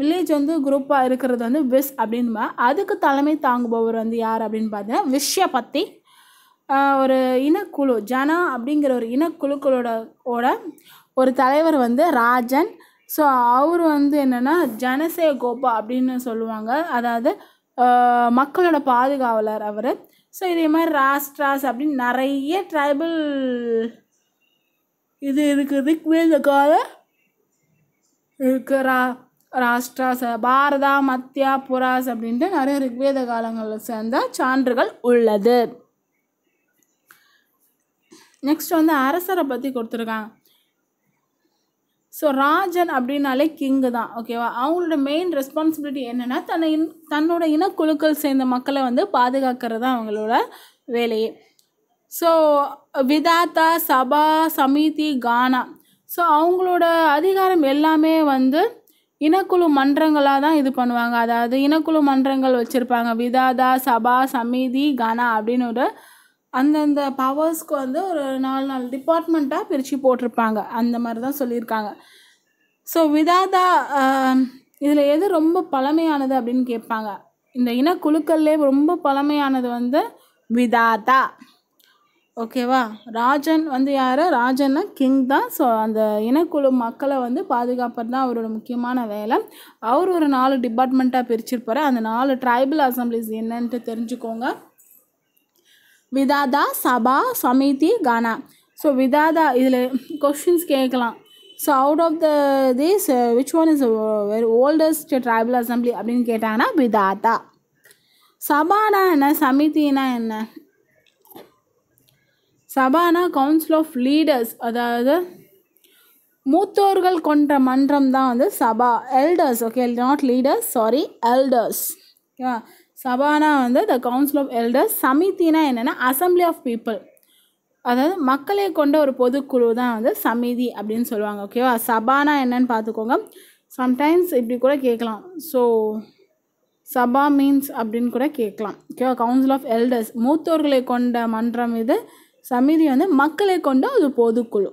வில்லேஜ் வந்து குரூப்பாக இருக்கிறது வந்து விஸ் அப்படின்பா அதுக்கு தலைமை தாங்குபவர் வந்து யார் அப்படின்னு பார்த்தீங்கன்னா பற்றி ஒரு இனக்குழு ஜனா அப்படிங்கிற ஒரு இனக்குழுக்களோட ஓட ஒரு தலைவர் வந்து ராஜன் ஸோ அவர் வந்து என்னென்னா ஜனசே கோபா அப்படின்னு சொல்லுவாங்க அதாவது மக்களோட பாதுகாவலர் அவர் ஸோ இதே மாதிரி ராஸ்ட்ராஸ் அப்படின்னு நிறைய ட்ரைபல் இது இருக்குது ரிக்வேதக்கால இருக்கிறா ராஷ்டிராஸ் பாரதா மத்தியா புராஸ் அப்படின்ட்டு நிறைய ரிக்வேத காலங்களில் சேர்ந்த சான்றுகள் உள்ளது நெக்ஸ்ட் வந்து அரசரை பற்றி கொடுத்துருக்காங்க ஸோ ராஜன் அப்படின்னாலே கிங்கு தான் ஓகேவா அவங்களோட மெயின் ரெஸ்பான்சிபிலிட்டி என்னென்னா தன்னை இன் தன்னோட இனக்குழுக்கள் சேர்ந்த மக்களை வந்து பாதுகாக்கிறது தான் அவங்களோட வேலையே ஸோ விதாத்தா சபா சமிதி கானா ஸோ அவங்களோட அதிகாரம் எல்லாமே வந்து இனக்குழு மன்றங்களாக தான் இது பண்ணுவாங்க அதாவது இனக்குழு மன்றங்கள் வச்சுருப்பாங்க விதாதா சபா சமிதி கானா அப்படின்னு ஒரு அந்தந்த பவர்ஸ்க்கு வந்து ஒரு நாலு நாலு டிபார்ட்மெண்ட்டாக பிரித்து போட்டிருப்பாங்க அந்த மாதிரி தான் சொல்லியிருக்காங்க ஸோ விதாதா இதில் எது ரொம்ப பழமையானது அப்படின்னு கேட்பாங்க இந்த இனக்குழுக்கள்லேயே ரொம்ப பழமையானது வந்து விதாதா ஓகேவா ராஜன் வந்து யார் ராஜன்னா கிங் தான் ஸோ அந்த இனக்குழு மக்களை வந்து பாதுகாப்பது தான் அவரோட முக்கியமான வேலை அவர் ஒரு நாலு டிபார்ட்மெண்ட்டாக பிரிச்சிருப்பார் அந்த நாலு ட்ரைபல் அசம்பிளிஸ் என்னன்ட்டு தெரிஞ்சுக்கோங்க விதாதா சபா சமிதி கானா ஸோ விதாதா இதில் கொஷின்ஸ் கேட்கலாம் so out of the this which one is very oldest tribal assembly அப்படின்னு கேட்டாங்கன்னா விதாதா சபானா என்ன சமிதினா என்ன சபானா கவுன்சில் ஆஃப் லீடர்ஸ் அதாவது மூத்தோர்கள் கொண்ட மன்றம் தான் வந்து Sabha elders okay not leaders sorry elders ஓகேவா சபானா வந்து த கவுன்சில் ஆஃப் எல்டர்ஸ் சமிதினா என்னென்னா அசம்பிளி ஆஃப் பீப்புள் அதாவது மக்களை கொண்ட ஒரு பொதுக்குழு தான் வந்து சமிதி அப்படின்னு சொல்லுவாங்க ஓகேவா சபானா என்னன்னு பார்த்துக்கோங்க சம்டைம்ஸ் இப்படி கூட கேட்கலாம் ஸோ சபா மீன்ஸ் அப்படின்னு கூட கேட்கலாம் ஓகேவா கவுன்சில் ஆஃப் எல்டர்ஸ் மூத்தோர்களை கொண்ட மன்றம் இது சமிதி வந்து மக்களை கொண்ட ஒரு பொதுக்குழு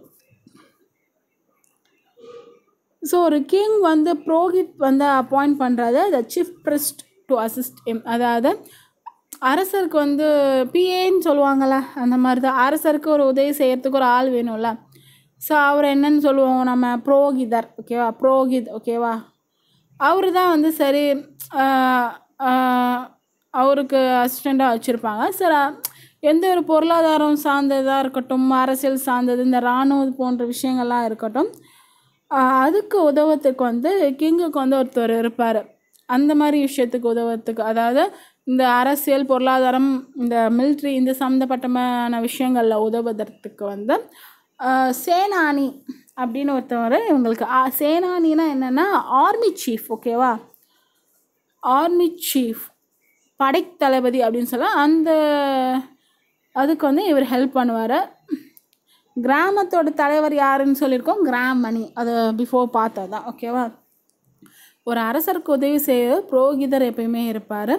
ஸோ ஒரு கிங் வந்து புரோஹித் வந்து அப்பாயிண்ட் பண்ணுறது the chief priest to assist him அதாவது அரசருக்கு வந்து பிஏன்னு சொல்லுவாங்கள்ல அந்த மாதிரி தான் அரசருக்கு ஒரு உதவி செய்கிறதுக்கு ஒரு ஆள் வேணும்ல ஸோ அவர் என்னன்னு சொல்லுவோம் நம்ம புரோகிதர் ஓகேவா புரோகித் ஓகேவா அவர் தான் வந்து சரி அவருக்கு அசிஸ்டண்ட்டாக வச்சுருப்பாங்க சார் எந்த ஒரு பொருளாதாரம் சார்ந்ததாக இருக்கட்டும் அரசியல் சார்ந்தது இந்த இராணுவ போன்ற விஷயங்கள்லாம் இருக்கட்டும் அதுக்கு உதவத்துக்கு வந்து கிங்குக்கு வந்து ஒருத்தர் இருப்பார் அந்த மாதிரி விஷயத்துக்கு உதவுறதுக்கு அதாவது இந்த அரசியல் பொருளாதாரம் இந்த மிலிட்ரி இந்த சம்மந்தப்பட்டமான விஷயங்களில் உதவுவதற்கு வந்து சேனானி அப்படின்னு ஒருத்தவர் இவங்களுக்கு சேனானினா என்னென்னா ஆர்மி சீஃப் ஓகேவா ஆர்மி சீஃப் படைத்தளபதி அப்படின்னு சொல்ல அந்த அதுக்கு வந்து இவர் ஹெல்ப் பண்ணுவார் கிராமத்தோட தலைவர் யாருன்னு சொல்லியிருக்கோம் கிராமணி அதை பிஃபோர் பார்த்தா தான் ஓகேவா ஒரு அரசருக்கு உதவி செய்ய புரோகிதர் எப்பயுமே இருப்பார்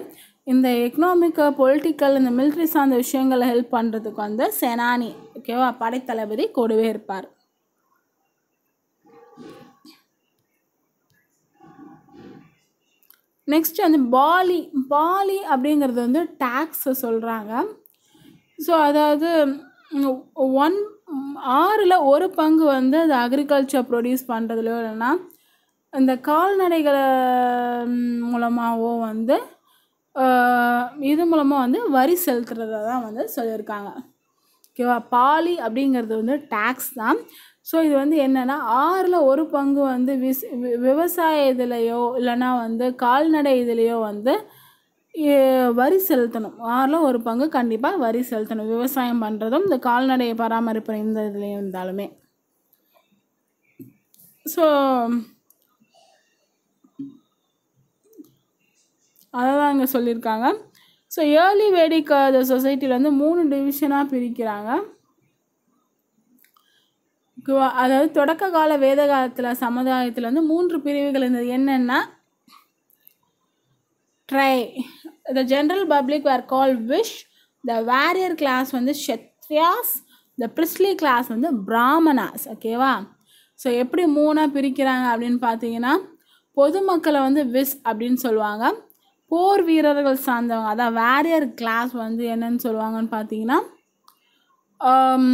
இந்த எக்கனாமிக்கு பொலிட்டிக்கல் இந்த மிலிட்ரி சார்ந்த விஷயங்களை ஹெல்ப் பண்ணுறதுக்கு வந்து செனானி ஓகேவா படைத்தளபதி கூடவே இருப்பார் நெக்ஸ்ட் வந்து பாலி பாலி அப்படிங்கிறது வந்து டேக்ஸ் சொல்கிறாங்க ஸோ அதாவது ஒன் ஆறில் ஒரு பங்கு வந்து அது அக்ரிகல்ச்சர் ப்ரொடியூஸ் பண்ணுறதுலையோ இல்லைன்னா இந்த கால்நடைகளை மூலமாகவோ வந்து இது மூலமாக வந்து வரி செலுத்துறதை தான் வந்து சொல்லியிருக்காங்க ஓகேவா பாலி அப்படிங்கிறது வந்து டேக்ஸ் தான் ஸோ இது வந்து என்னென்னா ஆறில் ஒரு பங்கு வந்து விஸ் விவசாய இதுலேயோ இல்லைன்னா வந்து கால்நடை இதுலேயோ வந்து வரி செலுத்தணும் ஆறில் ஒரு பங்கு கண்டிப்பாக வரி செலுத்தணும் விவசாயம் பண்ணுறதும் இந்த கால்நடையை பராமரிப்பு இந்த இதுலேயும் இருந்தாலுமே ஸோ அதை தான் இங்கே சொல்லியிருக்காங்க ஸோ ஏர்லி வேடிக் த சொசைட்டியில் வந்து மூணு டிவிஷனாக பிரிக்கிறாங்க அதாவது தொடக்க கால வேத காலத்தில் சமுதாயத்தில் வந்து மூன்று பிரிவுகள் இருந்தது என்னென்னா ட்ரை the general public are call Vish the warrior class வந்து ஷெத்ரியாஸ் த பிரிஸ்லி கிளாஸ் வந்து பிராமணாஸ் ஓகேவா ஸோ எப்படி மூணாக பிரிக்கிறாங்க அப்படின்னு பார்த்தீங்கன்னா பொதுமக்களை வந்து விஸ் அப்படின்னு சொல்லுவாங்க போர் வீரர்கள் சார்ந்தவங்க அதான் வேரியர் கிளாஸ் வந்து என்னன்னு சொல்லுவாங்கன்னு பார்த்தீங்கன்னா um,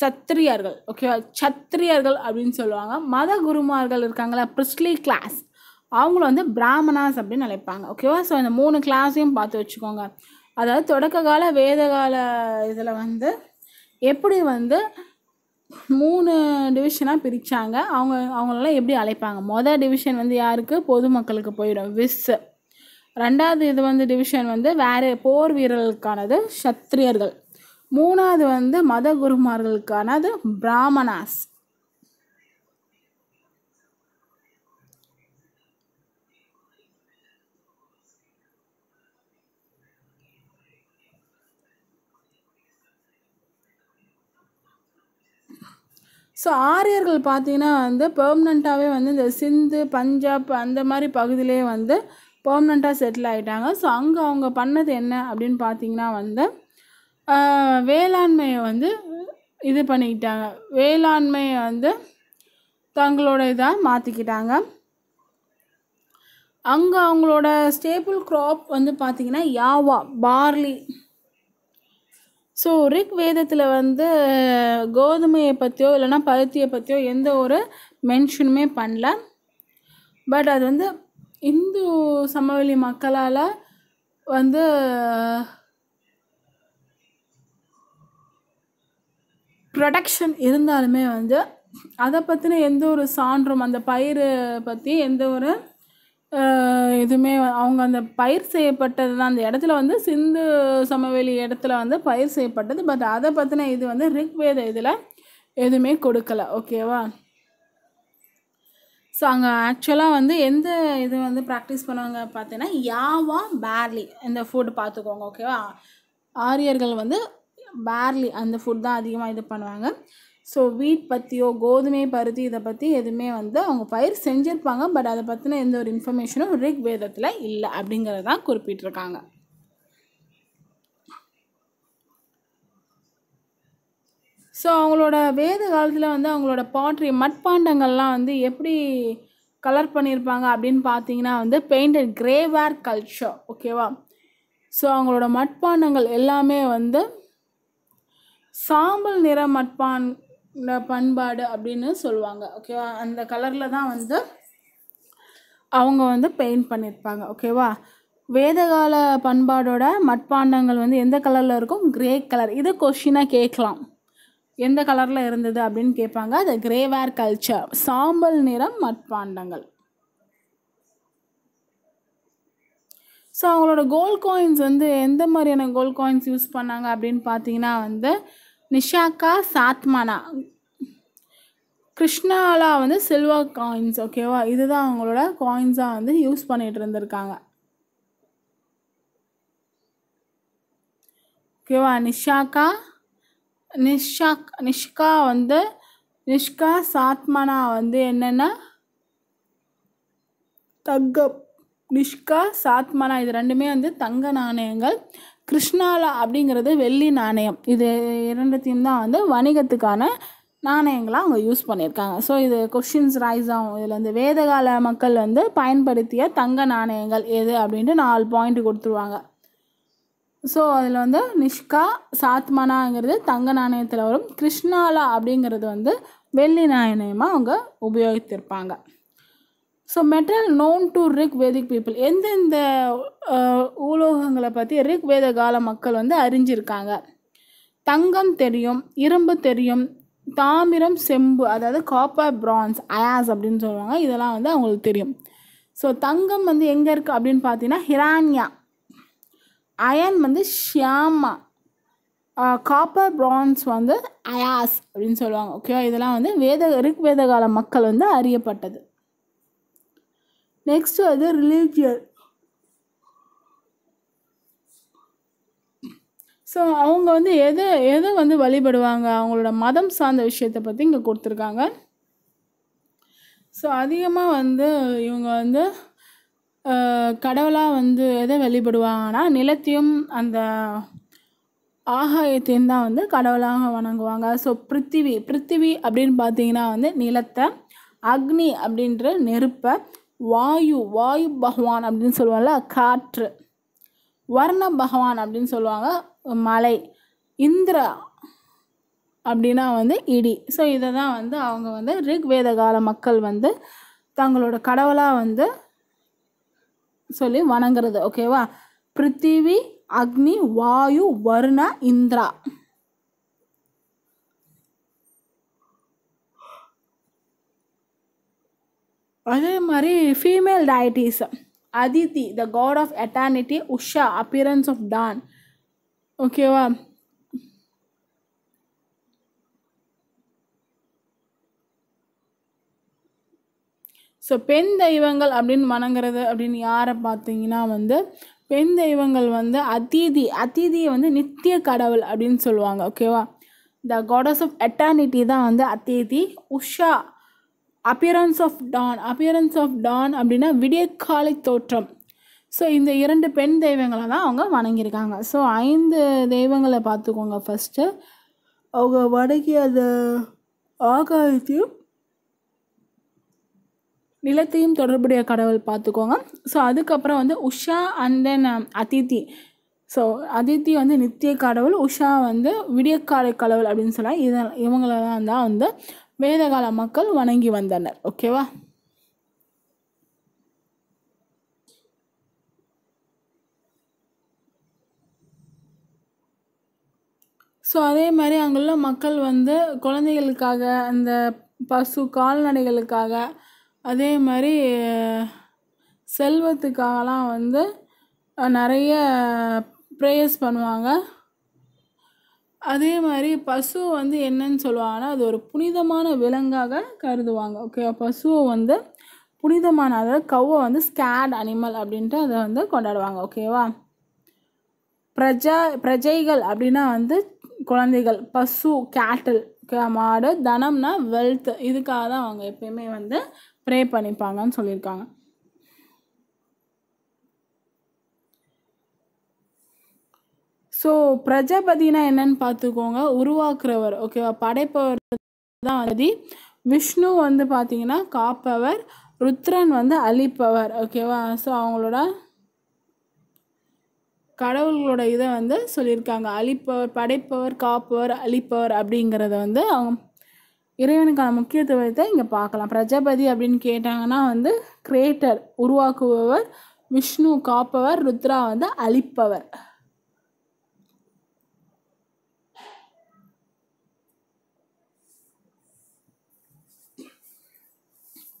சத்திரியர்கள் ஓகேவா சத்திரியர்கள் அப்படின்னு சொல்லுவாங்க மத குருமார்கள் இருக்காங்களா பிரிஸ்லி கிளாஸ் அவங்கள வந்து பிராமணாஸ் அப்படின்னு நினைப்பாங்க ஓகேவா ஸோ இந்த மூணு கிளாஸையும் பார்த்து வச்சுக்கோங்க அதாவது தொடக்க கால வேத கால இதில் வந்து எப்படி வந்து மூணு டிவிஷனாக பிரித்தாங்க அவங்க அவங்களெல்லாம் எப்படி அழைப்பாங்க மொதல் டிவிஷன் வந்து யாருக்கு பொதுமக்களுக்கு போயிடும் விஸ்ஸு ரெண்டாவது இது வந்து டிவிஷன் வந்து வேறு போர் வீரர்களுக்கானது சத்திரியர்கள் மூணாவது வந்து மத குருமார்களுக்கானது பிராமணாஸ் ஸோ ஆரியர்கள் பார்த்திங்கன்னா வந்து பெர்மனண்ட்டாகவே வந்து இந்த சிந்து பஞ்சாப் அந்த மாதிரி பகுதியிலே வந்து பெர்மனண்ட்டாக செட்டில் ஆகிட்டாங்க ஸோ அங்கே அவங்க பண்ணது என்ன அப்படின்னு பார்த்திங்கன்னா வந்து வேளாண்மையை வந்து இது பண்ணிக்கிட்டாங்க வேளாண்மையை வந்து தங்களோட இதாக மாற்றிக்கிட்டாங்க அங்கே அவங்களோட ஸ்டேபிள் க்ராப் வந்து பார்த்திங்கன்னா யாவா பார்லி ஸோ ரிக் வேதத்தில் வந்து கோதுமையை பற்றியோ இல்லைனா பருத்தியை பற்றியோ எந்த ஒரு மென்ஷனுமே பண்ணல பட் அது வந்து இந்து சமவெளி மக்களால் வந்து ப்ரொடக்ஷன் இருந்தாலுமே வந்து அதை பற்றின எந்த ஒரு சான்றும் அந்த பயிரை பற்றி எந்த ஒரு எதுவுமே அவங்க அந்த பயிர் செய்யப்பட்டது தான் அந்த இடத்துல வந்து சிந்து சமவெளி இடத்துல வந்து பயிர் செய்யப்பட்டது பட் அதை பற்றின இது வந்து ரிக்வேத இதில் எதுவுமே கொடுக்கல ஓகேவா ஸோ அங்கே ஆக்சுவலாக வந்து எந்த இது வந்து ப்ராக்டிஸ் பண்ணுவாங்க பார்த்தீங்கன்னா யாவா பேர்லி இந்த ஃபுட் பார்த்துக்கோங்க ஓகேவா ஆரியர்கள் வந்து பேர்லி அந்த ஃபுட் தான் அதிகமாக இது பண்ணுவாங்க ஸோ வீட் பற்றியோ கோதுமை பருத்தி இதை பற்றி எதுவுமே வந்து அவங்க பயிர் செஞ்சுருப்பாங்க பட் அதை பற்றின எந்த ஒரு இன்ஃபர்மேஷனும் ரிக் வேதத்தில் இல்லை அப்படிங்கிறதான் குறிப்பிட்டிருக்காங்க ஸோ அவங்களோட வேத காலத்தில் வந்து அவங்களோட பாட்ரி மட்பாண்டங்கள்லாம் வந்து எப்படி கலர் பண்ணியிருப்பாங்க அப்படின்னு பார்த்தீங்கன்னா வந்து பெயிண்டட் கிரேவேர் கல்ச்சர் ஓகேவா ஸோ அவங்களோட மட்பாண்டங்கள் எல்லாமே வந்து சாம்பல் நிற மட்பான் பண்பாடு அப்படின்னு சொல்லுவாங்க ஓகேவா அந்த கலரில் தான் வந்து அவங்க வந்து பெயிண்ட் பண்ணியிருப்பாங்க ஓகேவா வேதகால பண்பாடோட மட்பாண்டங்கள் வந்து எந்த கலரில் இருக்கும் கிரே கலர் இது கொஷினாக கேட்கலாம் எந்த கலரில் இருந்தது அப்படின்னு கேட்பாங்க அது கிரேவேர் கல்ச்சர் சாம்பல் நிறம் மட்பாண்டங்கள் ஸோ அவங்களோட கோல்ட் காயின்ஸ் வந்து எந்த மாதிரியான கோல்ட் காயின்ஸ் யூஸ் பண்ணாங்க அப்படின்னு பார்த்தீங்கன்னா வந்து நிஷாக்கா சாத்மானா கிருஷ்ணாலா வந்து சில்வர் காயின்ஸ் ஓகேவா இதுதான் அவங்களோட காயின்ஸாக வந்து யூஸ் பண்ணிகிட்டு இருந்திருக்காங்க ஓகேவா நிஷாக்கா நிஷாக் நிஷ்கா வந்து நிஷ்கா சாத்மானா வந்து என்னென்னா தங்கம் நிஷ்கா சாத்மானா இது ரெண்டுமே வந்து தங்க நாணயங்கள் கிருஷ்ணாலா அப்படிங்கிறது வெள்ளி நாணயம் இது இரண்டுத்தையும் தான் வந்து வணிகத்துக்கான நாணயங்களாக அவங்க யூஸ் பண்ணியிருக்காங்க ஸோ இது கொஷின்ஸ் ரைஸ் ஆகும் இதில் வந்து வேதகால மக்கள் வந்து பயன்படுத்திய தங்க நாணயங்கள் எது அப்படின்ட்டு நாலு பாயிண்ட் கொடுத்துருவாங்க ஸோ அதில் வந்து நிஷ்கா சாத்மனாங்கிறது தங்க நாணயத்தில் வரும் கிருஷ்ணாலா அப்படிங்கிறது வந்து வெள்ளி நாணயமாக அவங்க உபயோகித்திருப்பாங்க so metal known to Rig Vedic people எந்தெந்த உலோகங்களை பற்றி ரிக் வேத கால மக்கள் வந்து அறிஞ்சிருக்காங்க தங்கம் தெரியும் இரும்பு தெரியும் தாமிரம் செம்பு அதாவது காப்பர் பிரான்ஸ் அயாஸ் அப்படின்னு சொல்லுவாங்க இதெல்லாம் வந்து அவங்களுக்கு தெரியும் ஸோ தங்கம் வந்து எங்கே இருக்குது அப்படின்னு பார்த்தீங்கன்னா ஹிரான்யா அயன் வந்து ஷியாமா காப்பர் பிரான்ஸ் வந்து அயாஸ் அப்படின்னு சொல்லுவாங்க ஓகேவா இதெல்லாம் வந்து வேத ரிக் வேத கால மக்கள் வந்து அறியப்பட்டது நெக்ஸ்ட் வந்து ரிலீஜியன் ஸோ அவங்க வந்து எதை எதை வந்து வழிபடுவாங்க அவங்களோட மதம் சார்ந்த விஷயத்தை பற்றி இங்கே கொடுத்துருக்காங்க ஸோ அதிகமாக வந்து இவங்க வந்து கடவுளாக வந்து எதை வழிபடுவாங்கன்னா நிலத்தையும் அந்த ஆகாயத்தையும் தான் வந்து கடவுளாக வணங்குவாங்க ஸோ பிருத்திவி பிருத்திவி அப்படின்னு பார்த்தீங்கன்னா வந்து நிலத்தை அக்னி அப்படின்ற நெருப்பை வாயு வாயு பகவான் அப்படின்னு சொல்லுவாங்கல்ல காற்று வர்ண பகவான் அப்படின்னு சொல்லுவாங்க மலை இந்திரா அப்படின்னா வந்து இடி ஸோ இதை தான் வந்து அவங்க வந்து ரிக்வேத கால மக்கள் வந்து தங்களோட கடவுளாக வந்து சொல்லி வணங்குறது ஓகேவா பிருத்திவி அக்னி வாயு வருணா இந்திரா அதே மாதிரி female deities Aditi the god of eternity Usha appearance of dawn ஓகேவா ஸோ பெண் தெய்வங்கள் அப்படின்னு வணங்குறது அப்படின்னு யாரை பார்த்தீங்கன்னா வந்து பெண் தெய்வங்கள் வந்து அதிதி அதிதியை வந்து நித்திய கடவுள் அப்படின்னு சொல்லுவாங்க ஓகேவா த காடஸ் ஆஃப் எட்டர்னிட்டி தான் வந்து Aditi Usha appearance of dawn appearance of dawn அப்படின்னா விடியற்காலை தோற்றம் ஸோ இந்த இரண்டு பெண் தெய்வங்களை தான் அவங்க வணங்கியிருக்காங்க ஸோ ஐந்து தெய்வங்களை பார்த்துக்கோங்க ஃபஸ்ட்டு அவங்க வணங்கி அந்த ஆகாயத்தையும் நிலத்தையும் தொடர்புடைய கடவுள் பார்த்துக்கோங்க ஸோ அதுக்கப்புறம் வந்து Usha and then um, Aditi so Aditi வந்து நித்திய கடவுள் உஷா வந்து விடியக்காலை கடவுள் அப்படின்னு சொல்லலாம் இதை இவங்கள தான் வந்து வேதகால மக்கள் வணங்கி வந்தனர் ஓகேவா ஸோ அதே மாதிரி அங்குள்ள மக்கள் வந்து குழந்தைகளுக்காக அந்த பசு கால்நடைகளுக்காக அதே மாதிரி செல்வத்துக்காகலாம் வந்து நிறைய ப்ரேயர்ஸ் பண்ணுவாங்க அதே மாதிரி பசு வந்து என்னன்னு சொல்லுவாங்கன்னா அது ஒரு புனிதமான விலங்காக கருதுவாங்க ஓகே பசுவை வந்து புனிதமான அதாவது கவ்வை வந்து ஸ்கேட் அனிமல் அப்படின்ட்டு அதை வந்து கொண்டாடுவாங்க ஓகேவா பிரஜா பிரஜைகள் அப்படின்னா வந்து குழந்தைகள் பசு கேட்டில் மாடு தனம்னா வெல்த் இதுக்காக தான் அவங்க எப்பயுமே வந்து ப்ரே பண்ணிப்பாங்கன்னு சொல்லியிருக்காங்க ஸோ பிரஜபதினா என்னன்னு பார்த்துக்கோங்க உருவாக்குறவர் ஓகேவா படைப்பவர் தான் வந்து விஷ்ணு வந்து பார்த்தீங்கன்னா காப்பவர் ருத்ரன் வந்து அழிப்பவர் ஓகேவா ஸோ அவங்களோட கடவுள்களோட இதை வந்து சொல்லியிருக்காங்க அழிப்பவர் படைப்பவர் காப்பவர் அழிப்பவர் அப்படிங்கிறத வந்து அவங்க இறைவனுக்கான முக்கியத்துவத்தை இங்கே பார்க்கலாம் பிரஜபதி அப்படின்னு கேட்டாங்கன்னா வந்து கிரேட்டர் உருவாக்குபவர் விஷ்ணு காப்பவர் ருத்ரா வந்து அழிப்பவர்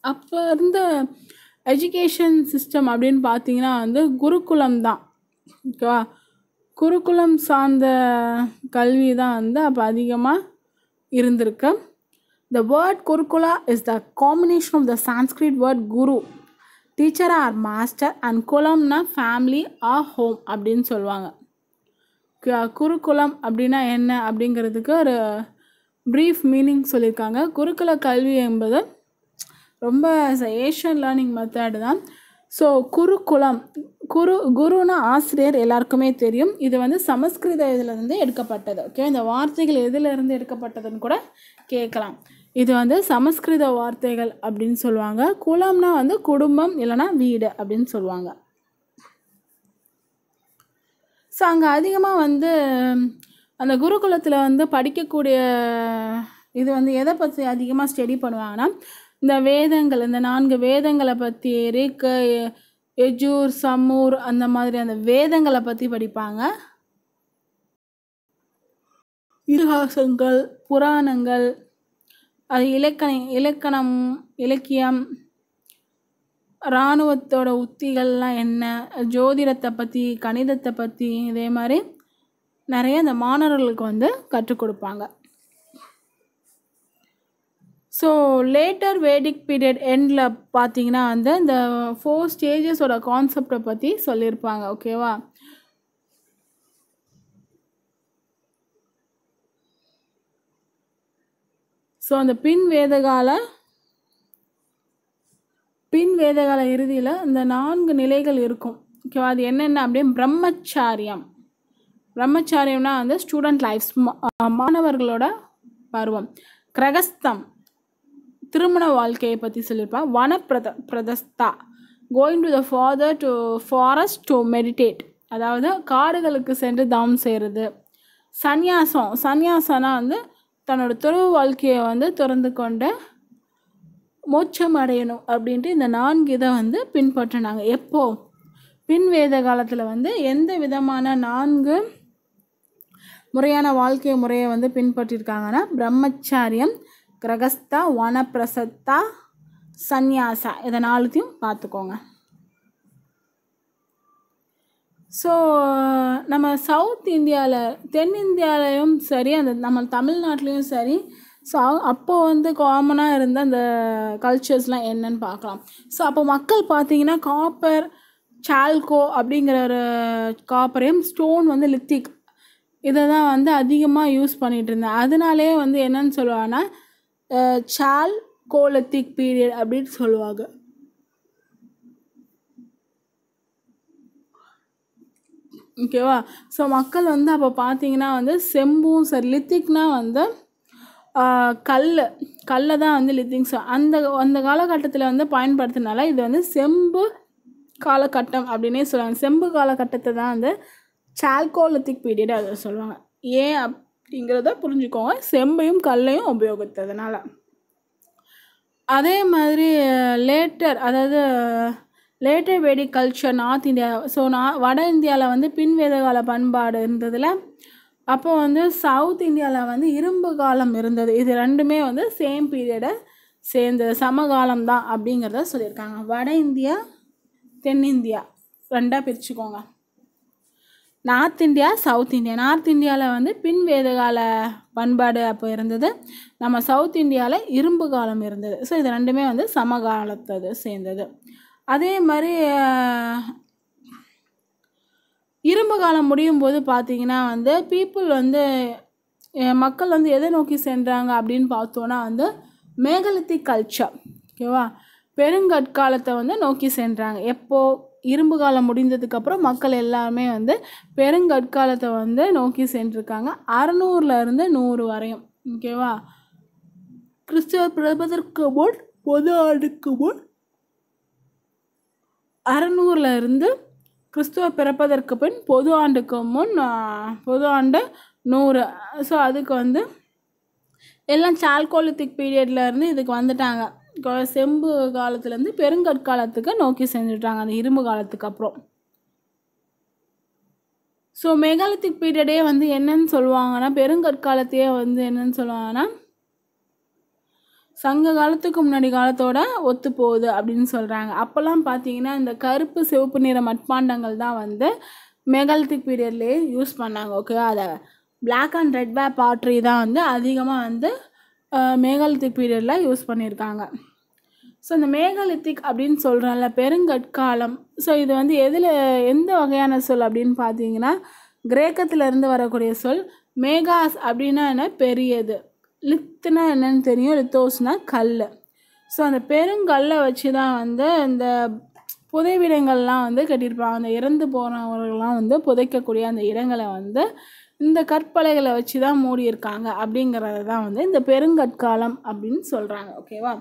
அப்போ இருந்த எஜுகேஷன் சிஸ்டம் அப்படின்னு பார்த்தீங்கன்னா வந்து குருகுலம் தான் ஓகேவா குருகுலம் சார்ந்த கல்வி தான் வந்து அப்போ அதிகமாக இருந்திருக்கு the word gurukula is the combination of the Sanskrit word guru teacher or master and குலம்னா ஃபேமிலி ஆ ஹோம் அப்படின்னு சொல்லுவாங்க குருகுலம் அப்படின்னா என்ன அப்படிங்கிறதுக்கு ஒரு ப்ரீஃப் மீனிங் சொல்லியிருக்காங்க குருகுல கல்வி என்பது ரொம்ப ஏஷியன் லேர்னிங் மெத்தேடு தான் ஸோ குருகுலம் குரு குருன்னு ஆசிரியர் எல்லாருக்குமே தெரியும் இது வந்து சமஸ்கிருத இதிலிருந்து எடுக்கப்பட்டது ஓகே இந்த வார்த்தைகள் எதிலிருந்து எடுக்கப்பட்டதுன்னு கூட கேட்கலாம் இது வந்து சமஸ்கிருத வார்த்தைகள் அப்படின்னு சொல்லுவாங்க குளம்னா வந்து குடும்பம் இல்லைனா வீடு அப்படின்னு சொல்லுவாங்க ஸோ அங்கே அதிகமாக வந்து அந்த குருகுலத்தில் வந்து படிக்கக்கூடிய இது வந்து எதை பற்றி அதிகமாக ஸ்டடி பண்ணுவாங்கன்னா இந்த வேதங்கள் இந்த நான்கு வேதங்களை பற்றி ரிக் எஜூர் சமூர் அந்த மாதிரி அந்த வேதங்களை பற்றி படிப்பாங்க இதிகாசங்கள் புராணங்கள் அது இலக்கண இலக்கணம் இலக்கியம் இராணுவத்தோட உத்திகள்லாம் என்ன ஜோதிடத்தை பற்றி கணிதத்தை பற்றி இதே மாதிரி நிறைய அந்த மாணவர்களுக்கு வந்து கற்றுக் கொடுப்பாங்க ஸோ லேட்டர் வேடிக் பீரியட் எண்டில் பார்த்தீங்கன்னா வந்து இந்த ஃபோர் ஸ்டேஜஸோட கான்செப்டை பற்றி சொல்லியிருப்பாங்க ஓகேவா ஸோ அந்த பின் வேதகால பின் வேதகால இறுதியில் இந்த நான்கு நிலைகள் இருக்கும் ஓகேவா அது என்னென்ன அப்படியே பிரம்மச்சாரியம் பிரம்மச்சாரியம்னா வந்து ஸ்டூடெண்ட் லைஃப் மாணவர்களோட பருவம் கிரகஸ்தம் திருமண வாழ்க்கையை பற்றி சொல்லியிருப்பா வனப்பிரத பிரதஸ்தா going to the father to forest to meditate அதாவது காடுகளுக்கு சென்று தவம் செய்கிறது சந்நியாசம் சந்யாசனா வந்து தன்னோட துறவு வாழ்க்கையை வந்து திறந்து கொண்டு மோட்சம் அடையணும் அப்படின்ட்டு இந்த நான்கு இதை வந்து பின்பற்றினாங்க எப்போ பின் வேத காலத்தில் வந்து எந்த விதமான நான்கு முறையான வாழ்க்கை முறையை வந்து பின்பற்றியிருக்காங்கன்னா பிரம்மச்சாரியம் கிரகஸ்தா வனப்பிரசத்தா சந்நியாசா இதை நாலுத்தையும் பார்த்துக்கோங்க ஸோ நம்ம சவுத் இந்தியாவில் தென்னிந்தியாவிலையும் சரி அந்த நம்ம தமிழ்நாட்டிலையும் சரி ஸோ அப்போது வந்து காமனாக இருந்த அந்த கல்ச்சர்ஸ்லாம் என்னன்னு பார்க்கலாம் ஸோ அப்போ மக்கள் பார்த்தீங்கன்னா காப்பர் சால்கோ அப்படிங்கிற ஒரு காப்பரையும் ஸ்டோன் வந்து லித்திக் இதை தான் வந்து அதிகமாக யூஸ் பண்ணிகிட்டு இருந்தேன் அதனாலே வந்து என்னன்னு சொல்லுவாங்கன்னா சால் கோலத்திக் பீரியட் அப்படின்னு சொல்லுவாங்க ஓகேவா ஸோ மக்கள் வந்து அப்போ பார்த்தீங்கன்னா வந்து செம்பும் சரி லித்திக்னா வந்து கல் கல்லை தான் வந்து லித்திங் ஸோ அந்த அந்த காலகட்டத்தில் வந்து பயன்படுத்தினால இது வந்து செம்பு காலகட்டம் அப்படின்னே சொல்லுவாங்க செம்பு காலகட்டத்தை தான் வந்து சால்கோலித்திக் பீரியட் அதை சொல்லுவாங்க ஏன் அப் அப்படிங்கிறத புரிஞ்சுக்கோங்க செம்பையும் கல்லையும் உபயோகித்ததுனால அதே மாதிரி லேட்டர் அதாவது later Vedic culture North India so நான் வட இந்தியாவில் வந்து பின் கால பண்பாடு இருந்ததில் அப்போ வந்து சவுத் இந்தியாவில் வந்து இரும்பு காலம் இருந்தது இது ரெண்டுமே வந்து சேம் பீரியடை சேர்ந்தது சமகாலம் தான் அப்படிங்கிறத சொல்லியிருக்காங்க வட இந்தியா தென்னிந்தியா ரெண்டாக பிரிச்சுக்கோங்க North India South India North இந்தியாவில் வந்து பின் வேதகால பண்பாடு அப்போ இருந்தது நம்ம சவுத் இந்தியாவில் இரும்பு காலம் இருந்தது ஸோ இது ரெண்டுமே வந்து சமகாலத்தது சேர்ந்தது அதே மாதிரி இரும்பு காலம் முடியும் போது பார்த்திங்கன்னா வந்து பீப்புள் வந்து மக்கள் வந்து எதை நோக்கி சென்றாங்க அப்படின்னு பார்த்தோன்னா வந்து மேகலத்தி கல்ச்சர் ஓகேவா பெருங்கற்காலத்தை வந்து நோக்கி சென்றாங்க எப்போது இரும்பு காலம் முடிஞ்சதுக்கப்புறம் மக்கள் எல்லாமே வந்து பெருங்கற்காலத்தை வந்து நோக்கி சென்றிருக்காங்க இருந்து நூறு வரையும் ஓகேவா கிறிஸ்துவர் பிறப்பதற்கு முன் பொது ஆண்டுக்கு முன் இருந்து கிறிஸ்துவ பிறப்பதற்கு பின் பொது ஆண்டுக்கு முன் பொது ஆண்டு நூறு ஸோ அதுக்கு வந்து எல்லாம் சால்கோலித்திக் பீரியட்லேருந்து இதுக்கு வந்துட்டாங்க செம்பு காலத்துலேருந்து பெருங்கற்காலத்துக்கு நோக்கி செஞ்சுட்டாங்க அந்த இரும்பு காலத்துக்கு அப்புறம் ஸோ மெகாலித்திக் பீரியடே வந்து என்னன்னு சொல்லுவாங்கன்னா பெருங்கற்காலத்தையே வந்து என்னன்னு சொல்லுவாங்கன்னா சங்க காலத்துக்கு முன்னாடி காலத்தோட ஒத்து போகுது அப்படின்னு சொல்கிறாங்க அப்போல்லாம் பார்த்தீங்கன்னா இந்த கருப்பு சிவப்பு நிற மட்பாண்டங்கள் தான் வந்து மெகாலித்திக் பீரியட்லேயே யூஸ் பண்ணாங்க ஓகே அதை பிளாக் அண்ட் ரெட் பேப் ஆட்ரி தான் வந்து அதிகமாக வந்து மேகாலித்திக் பீரியடில் யூஸ் பண்ணியிருக்காங்க ஸோ இந்த மேகாலித்திக் அப்படின்னு சொல்கிறோம்ல பெருங்கற்காலம் ஸோ இது வந்து எதில் எந்த வகையான சொல் அப்படின்னு பார்த்தீங்கன்னா இருந்து வரக்கூடிய சொல் மேகாஸ் அப்படின்னா என்ன பெரியது லித்துனா என்னன்னு தெரியும் லித்தோஸ்னா கல் ஸோ அந்த பெருங்கல்லை வச்சு தான் வந்து இந்த புதைவிடங்கள்லாம் வந்து கட்டியிருப்பாங்க அந்த இறந்து போனவர்கள்லாம் வந்து புதைக்கக்கூடிய அந்த இடங்களை வந்து இந்த கற்பலைகளை வச்சு தான் மூடியிருக்காங்க அப்படிங்கிறத தான் வந்து இந்த பெருங்கற்காலம் அப்படின்னு சொல்கிறாங்க ஓகேவா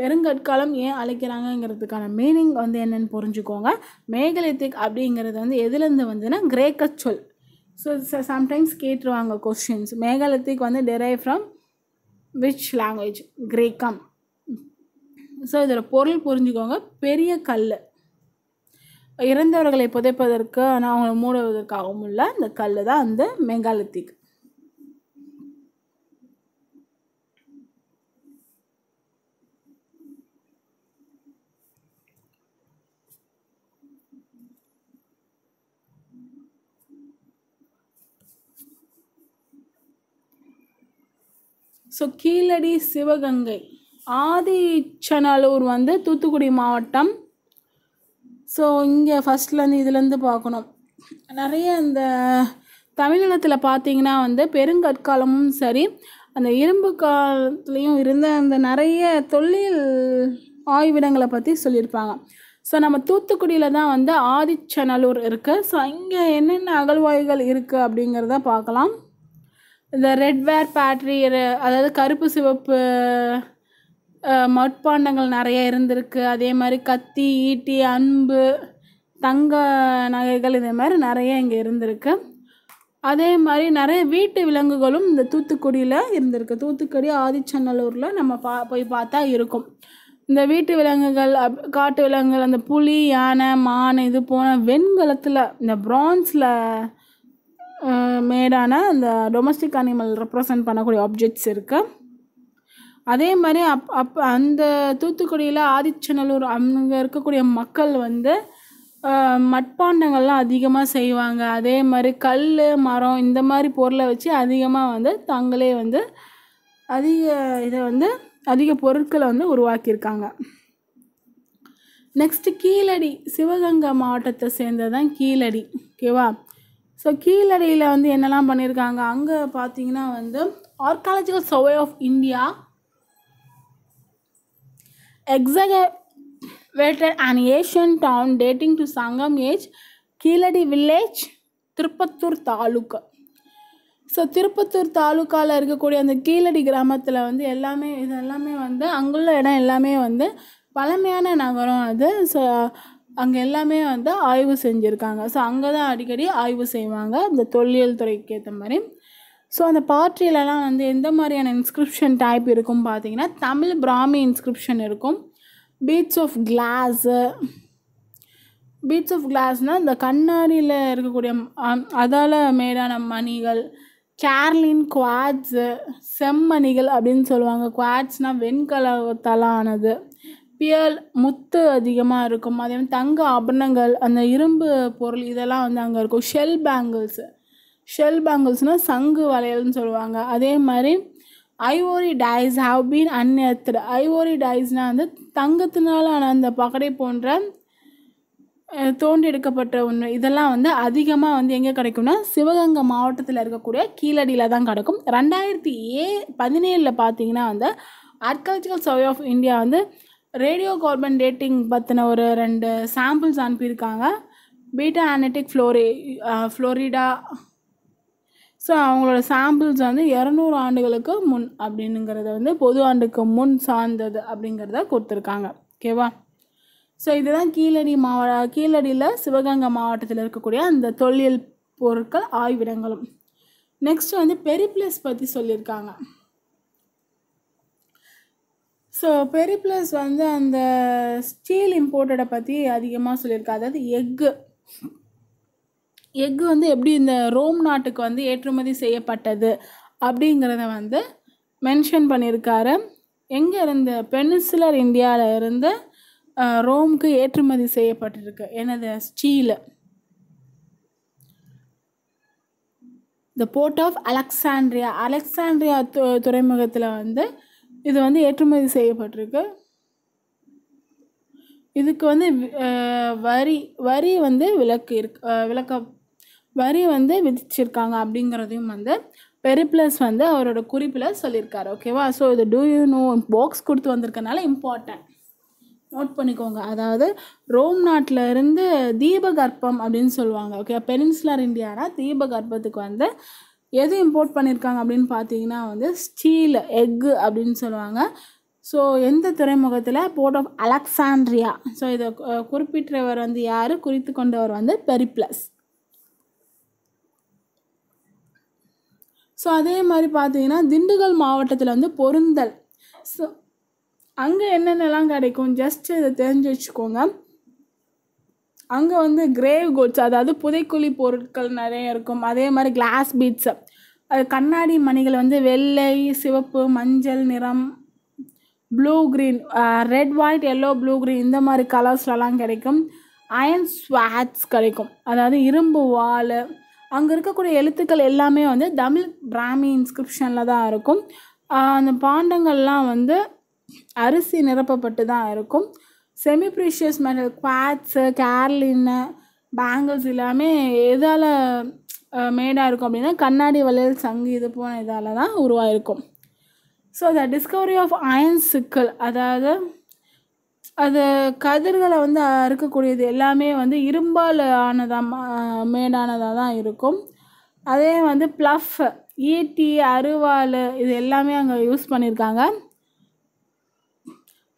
பெருங்கற்காலம் ஏன் அழைக்கிறாங்கங்கிறதுக்கான மீனிங் வந்து என்னென்னு புரிஞ்சுக்கோங்க மேகலித்திக் அப்படிங்கிறது வந்து எதுலேருந்து வந்துன்னா கிரேக்க சொல் ஸோ சம்டைம்ஸ் கேட்டுருவாங்க கொஷின்ஸ் மேகலித்திக் வந்து டெரைவ் ஃப்ரம் விச் லாங்குவேஜ் கிரேக்கம் ஸோ இதோட பொருள் புரிஞ்சுக்கோங்க பெரிய கல் இறந்தவர்களை புதைப்பதற்கு ஆனால் அவங்களை மூடுவதற்காகவும் உள்ள அந்த கல் தான் அந்த மெங்காலத்திக் ஸோ கீழடி சிவகங்கை ஆதிச்சநல்லூர் வந்து தூத்துக்குடி மாவட்டம் ஸோ இங்கே ஃபஸ்ட்லேருந்து இதுலேருந்து பார்க்கணும் நிறைய இந்த தமிழினத்தில் பார்த்தீங்கன்னா வந்து பெருங்கற்காலமும் சரி அந்த இரும்பு காலத்துலேயும் இருந்த அந்த நிறைய தொழில் ஆய்விடங்களை பற்றி சொல்லியிருப்பாங்க ஸோ நம்ம தூத்துக்குடியில் தான் வந்து ஆதிச்சநல்லூர் இருக்குது ஸோ இங்கே என்னென்ன அகழ்வாய்கள் இருக்குது அப்படிங்கிறத பார்க்கலாம் இந்த ரெட்வேர் பேட்ரி அதாவது கருப்பு சிவப்பு மட்பாண்டங்கள் நிறைய இருந்திருக்கு அதே மாதிரி கத்தி ஈட்டி அன்பு தங்க நகைகள் இதே மாதிரி நிறைய இங்கே இருந்திருக்கு அதே மாதிரி நிறைய வீட்டு விலங்குகளும் இந்த தூத்துக்குடியில் இருந்திருக்கு தூத்துக்குடி ஆதிச்சநல்லூரில் நம்ம பா போய் பார்த்தா இருக்கும் இந்த வீட்டு விலங்குகள் காட்டு விலங்குகள் அந்த புலி யானை மான் இது போன வெண்கலத்தில் இந்த ப்ரான்ஸில் மேடான அந்த டொமஸ்டிக் அனிமல் ரெப்ரசன்ட் பண்ணக்கூடிய ஆப்ஜெக்ட்ஸ் இருக்குது அதே மாதிரி அப் அப் அந்த தூத்துக்குடியில் ஆதிச்சநல்லூர் அங்கே இருக்கக்கூடிய மக்கள் வந்து மட்பாண்டங்கள்லாம் அதிகமாக செய்வாங்க அதே மாதிரி கல் மரம் இந்த மாதிரி பொருளை வச்சு அதிகமாக வந்து தாங்களே வந்து அதிக இதை வந்து அதிக பொருட்களை வந்து உருவாக்கியிருக்காங்க நெக்ஸ்ட்டு கீழடி சிவகங்கை மாவட்டத்தை சேர்ந்தது தான் கீழடி ஓகேவா ஸோ கீழடியில் வந்து என்னெல்லாம் பண்ணியிருக்காங்க அங்கே பார்த்தீங்கன்னா வந்து Archaeological Survey of India excavated and Asian town dating to Sangam age Keezhadi village Tiruppattur taluka so Tiruppattur தாலுக்காவில் இருக்கக்கூடிய அந்த கீழடி கிராமத்தில் வந்து எல்லாமே இது எல்லாமே வந்து அங்குள்ள இடம் எல்லாமே வந்து பழமையான நகரம் அது ஸோ அங்கே எல்லாமே வந்து ஆய்வு செஞ்சுருக்காங்க ஸோ அங்கே தான் அடிக்கடி ஆய்வு செய்வாங்க இந்த தொல்லியல் துறைக்கு ஏற்ற மாதிரி ஸோ அந்த பாட்ரியிலலாம் வந்து எந்த மாதிரியான இன்ஸ்கிரிப்ஷன் டைப் இருக்கும் பார்த்தீங்கன்னா தமிழ் பிராமி இன்ஸ்கிரிப்ஷன் இருக்கும் beads of glass beads of கிளாஸ்னால் இந்த கண்ணாடியில் இருக்கக்கூடிய அதால் மேடான மணிகள் கேர்லின் குவாட்ஸு செம்மணிகள் அப்படின்னு சொல்லுவாங்க குவாட்ஸ்னால் வெண்கலத்தால் ஆனது பியல் முத்து அதிகமாக இருக்கும் அதே மாதிரி தங்க ஆபரணங்கள் அந்த இரும்பு பொருள் இதெல்லாம் வந்து அங்கே இருக்கும் ஷெல் பேங்கிள்ஸு ஷெல் பேங்கிள்ஸ்னால் சங்கு வளையல்னு சொல்லுவாங்க அதே மாதிரி ivory dice have been unearthed ivory டைஸ்னால் வந்து தங்கத்தினால் ஆன அந்த பகடை போன்ற தோண்டி எடுக்கப்பட்ட ஒன்று இதெல்லாம் வந்து அதிகமாக வந்து எங்கே கிடைக்கும்னா சிவகங்கை மாவட்டத்தில் இருக்கக்கூடிய கீழடியில் தான் கிடைக்கும் ரெண்டாயிரத்தி ஏ பதினேழில் பார்த்தீங்கன்னா வந்து அர்கல்ச்சரல் சர்வே ஆஃப் இந்தியா வந்து ரேடியோ கார்பன் டேட்டிங் பற்றின ஒரு ரெண்டு சாம்பிள்ஸ் அனுப்பியிருக்காங்க பீட்டா ஆனட்டிக் ஃப்ளோரி ஃப்ளோரிடா ஸோ அவங்களோட சாம்பிள்ஸ் வந்து இரநூறு ஆண்டுகளுக்கு முன் அப்படின்னுங்கிறத வந்து பொது ஆண்டுக்கு முன் சார்ந்தது அப்படிங்கிறத கொடுத்துருக்காங்க ஓகேவா ஸோ இதுதான் கீழடி மாவட்ட கீழடியில் சிவகங்கை மாவட்டத்தில் இருக்கக்கூடிய அந்த தொழில் பொருட்கள் ஆய்விடங்களும் நெக்ஸ்ட் வந்து பெரிப்ளஸ் பற்றி சொல்லியிருக்காங்க ஸோ பெரிப்ளஸ் வந்து அந்த ஸ்டீல் இம்போர்ட்டடை பற்றி அதிகமாக சொல்லியிருக்கா அதாவது எக்கு எஃகு வந்து எப்படி இந்த ரோம் நாட்டுக்கு வந்து ஏற்றுமதி செய்யப்பட்டது அப்படிங்கிறத வந்து மென்ஷன் பண்ணியிருக்காரு எங்கே இருந்த பெனிசுலர் இந்தியாவில் இருந்து ரோமுக்கு ஏற்றுமதி செய்யப்பட்டிருக்கு எனது steel the port of Alexandria Alexandria து துறைமுகத்தில் வந்து இது வந்து ஏற்றுமதி செய்யப்பட்டிருக்கு இதுக்கு வந்து வரி வரி வந்து விலக்கு இருக்கு விளக்க வரி வந்து விதிச்சிருக்காங்க அப்படிங்கிறதையும் வந்து பெரிப்ளஸ் வந்து அவரோட குறிப்பில் சொல்லியிருக்காரு ஓகேவா ஸோ இது டூ யூ நோ பாக்ஸ் கொடுத்து வந்திருக்கனால இம்பார்ட்டன்ட் நோட் பண்ணிக்கோங்க அதாவது ரோம் நாட்டில் இருந்து தீபகற்பம் அப்படின்னு சொல்லுவாங்க ஓகே பெனின்சுலர் இந்தியானா தீபகற்பத்துக்கு வந்து எது இம்போர்ட் பண்ணியிருக்காங்க அப்படின்னு பார்த்தீங்கன்னா வந்து ஸ்டீல் எக்கு அப்படின்னு சொல்லுவாங்க ஸோ எந்த துறைமுகத்தில் போர்ட் ஆஃப் அலெக்சாண்ட்ரியா ஸோ இதை குறிப்பிட்டவர் வந்து யார் குறித்து கொண்டவர் வந்து பெரிப்ளஸ் ஸோ அதே மாதிரி பார்த்தீங்கன்னா திண்டுக்கல் மாவட்டத்தில் வந்து பொருந்தல் ஸோ அங்கே என்னென்னலாம் கிடைக்கும் ஜஸ்ட் இதை தெரிஞ்சு வச்சுக்கோங்க அங்கே வந்து கிரேவ் கோட்ஸ் அதாவது புதைக்குழி பொருட்கள் நிறைய இருக்கும் அதே மாதிரி கிளாஸ் பீட்ஸு அது கண்ணாடி மணிகள் வந்து வெள்ளை சிவப்பு மஞ்சள் நிறம் blue green red white yellow blue green இந்த மாதிரி கலர்ஸ்லலாம் கிடைக்கும் அயன் ஸ்வாட்ஸ் கிடைக்கும் அதாவது இரும்பு வால் அங்கே இருக்கக்கூடிய எழுத்துக்கள் எல்லாமே வந்து தமிழ் பிராமி இன்ஸ்கிரிப்ஷனில் தான் இருக்கும் அந்த பாண்டங்கள்லாம் வந்து அரிசி நிரப்பப்பட்டு தான் இருக்கும் செமி ப்ரீஷியஸ் மெட்டல் குவாட்ஸு கேர்லின்னு பேங்கிள்ஸ் எல்லாமே எதால் மேடாக இருக்கும் அப்படின்னா கண்ணாடி வளையல் சங்கு இது போன இதால் தான் உருவாயிருக்கும் so the discovery of iron sickle அதாவது அது கதிர்களை வந்து அறுக்கக்கூடியது எல்லாமே வந்து இரும்பால் ஆனதாக மேடானதாக தான் இருக்கும் அதே வந்து ப்ளஃப் ஈட்டி அருவாள் இது எல்லாமே அங்கே யூஸ் பண்ணியிருக்காங்க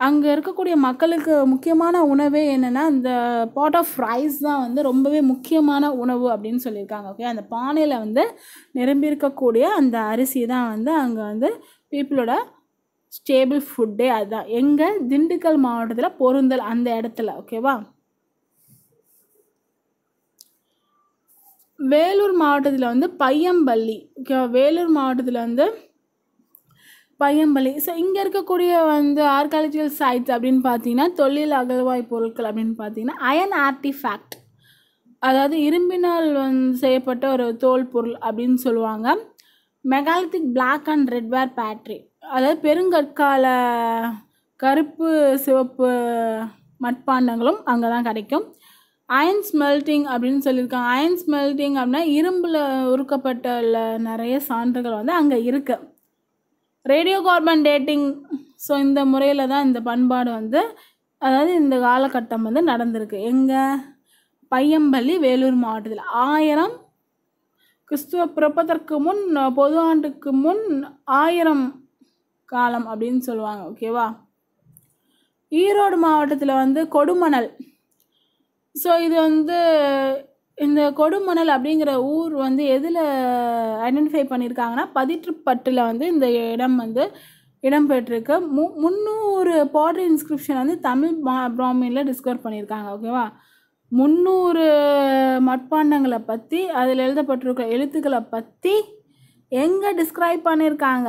அங்கே இருக்கக்கூடிய மக்களுக்கு முக்கியமான உணவே என்னென்னா இந்த பாட் ஆஃப் ரைஸ் தான் வந்து ரொம்பவே முக்கியமான உணவு அப்படின்னு சொல்லியிருக்காங்க ஓகே அந்த பானையில் வந்து நிரம்பியிருக்கக்கூடிய அந்த அரிசி தான் வந்து அங்கே வந்து பீப்புளோட ஸ்டேபிள் ஃபுட்டே அதுதான் எங்கே திண்டுக்கல் மாவட்டத்தில் பொருந்தல் அந்த இடத்துல ஓகேவா வேலூர் மாவட்டத்தில் வந்து பையம்பள்ளி ஓகேவா வேலூர் மாவட்டத்தில் வந்து பையம்பள்ளி ஸோ இங்கே இருக்கக்கூடிய வந்து ஆர்காலஜிக்கல் சைட்ஸ் அப்படின்னு பார்த்தீங்கன்னா தொழில் அகழ்வாய் பொருட்கள் அப்படின்னு பார்த்தீங்கன்னா அயன் ஃபேக்ட் அதாவது இரும்பினால் வந்து செய்யப்பட்ட ஒரு தோல் பொருள் அப்படின்னு சொல்லுவாங்க megalithic black and red ware pottery அதாவது பெருங்கற்கால கருப்பு சிவப்பு மட்பாண்டங்களும் அங்கே தான் கிடைக்கும் அயன் ஸ்மெல்ட்டிங் அப்படின்னு சொல்லியிருக்காங்க அயன் ஸ்மெல்ட்டிங் அப்படின்னா இரும்பில் உருக்கப்பட்ட நிறைய சான்றுகள் வந்து அங்கே இருக்குது ரேடியோ கார்பன் டேட்டிங் ஸோ இந்த முறையில் தான் இந்த பண்பாடு வந்து அதாவது இந்த காலகட்டம் வந்து நடந்திருக்கு எங்கள் பையம்பள்ளி வேலூர் மாவட்டத்தில் ஆயிரம் கிறிஸ்துவ பிறப்பதற்கு முன் பொது ஆண்டுக்கு முன் ஆயிரம் காலம் அப்படின்னு சொல்லுவாங்க ஓகேவா ஈரோடு மாவட்டத்தில் வந்து கொடுமணல் ஸோ இது வந்து இந்த கொடுமணல் அப்படிங்கிற ஊர் வந்து எதில் ஐடென்டிஃபை பண்ணியிருக்காங்கன்னா பதிற்றுப்பட்டில் வந்து இந்த இடம் வந்து இடம்பெற்றிருக்கு மு முந்நூறு பாட்ரி இன்ஸ்கிரிப்ஷன் வந்து தமிழ் மா பிராமியில் டிஸ்கவர் பண்ணியிருக்காங்க ஓகேவா முந்நூறு மட்பாண்டங்களை பற்றி அதில் எழுதப்பட்டிருக்க எழுத்துக்களை பற்றி எங்கே டிஸ்கிரைப் பண்ணியிருக்காங்க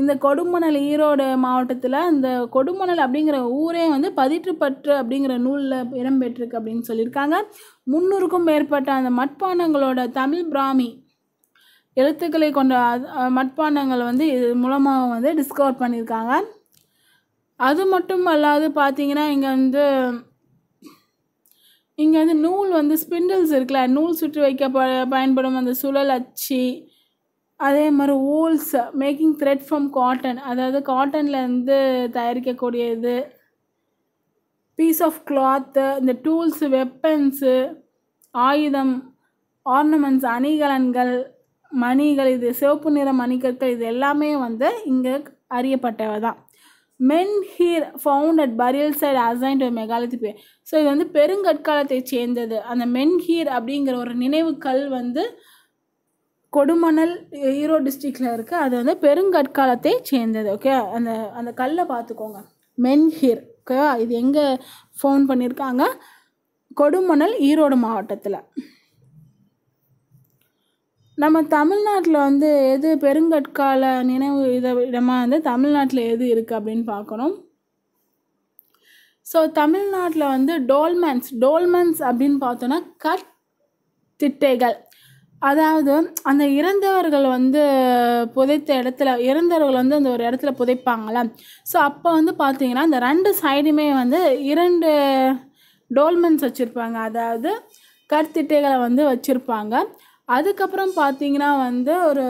இந்த கொடுமணல் ஈரோடு மாவட்டத்தில் இந்த கொடுமணல் அப்படிங்கிற ஊரே வந்து பதிற்றுப்பற்று அப்படிங்கிற நூலில் இடம்பெற்றிருக்கு அப்படின்னு சொல்லியிருக்காங்க முன்னூறுக்கும் மேற்பட்ட அந்த மட்பாண்டங்களோட தமிழ் பிராமி எழுத்துக்களை கொண்ட மட்பாண்டங்கள் வந்து இது மூலமாக வந்து டிஸ்கவர் பண்ணியிருக்காங்க அது மட்டும் அல்லாது பார்த்தீங்கன்னா இங்கே வந்து இங்கே வந்து நூல் வந்து ஸ்பிண்டில்ஸ் இருக்குல்ல நூல் சுற்றி வைக்க பயன்படும் அந்த சுழல் அச்சு அதே மாதிரி wools making thread from cotton அதாவது காட்டன்லேருந்து தயாரிக்கக்கூடிய இது பீஸ் ஆஃப் கிளாத்து இந்த டூல்ஸு வெப்பன்ஸு ஆயுதம் ஆர்னமெண்ட்ஸ் அணிகலன்கள் மணிகள் இது சிவப்பு நிற மணிக்கற்கள் இது எல்லாமே வந்து இங்கே அறியப்பட்டவை தான் men here found at burial site ancient ஒரு மெகாலித் ஸோ இது வந்து பெருங்கற்காலத்தை சேர்ந்தது அந்த மென் ஹீர் அப்படிங்கிற ஒரு நினைவுக்கல் வந்து கொடுமணல் ஈரோடு டிஸ்ட்ரிக்டில் இருக்குது அது வந்து பெருங்கற்காலத்தை சேர்ந்தது ஓகே அந்த அந்த கல்லை பார்த்துக்கோங்க மென்ஹிர் ஓகேவா இது எங்கே ஃபோன் பண்ணியிருக்காங்க கொடுமணல் ஈரோடு மாவட்டத்தில் நம்ம தமிழ்நாட்டில் வந்து எது பெருங்கற்கால நினைவு இதை இடமாக வந்து தமிழ்நாட்டில் எது இருக்குது அப்படின்னு பார்க்குறோம் ஸோ தமிழ்நாட்டில் வந்து டோல்மன்ஸ் டோல்மன்ஸ் அப்படின்னு பார்த்தோன்னா கற் திட்டைகள் அதாவது அந்த இறந்தவர்கள் வந்து புதைத்த இடத்துல இறந்தவர்கள் வந்து அந்த ஒரு இடத்துல புதைப்பாங்கள்ல ஸோ அப்போ வந்து பார்த்தீங்கன்னா அந்த ரெண்டு சைடுமே வந்து இரண்டு டோல்மென்ஸ் வச்சுருப்பாங்க அதாவது கற்திட்டைகளை வந்து வச்சுருப்பாங்க அதுக்கப்புறம் பார்த்தீங்கன்னா வந்து ஒரு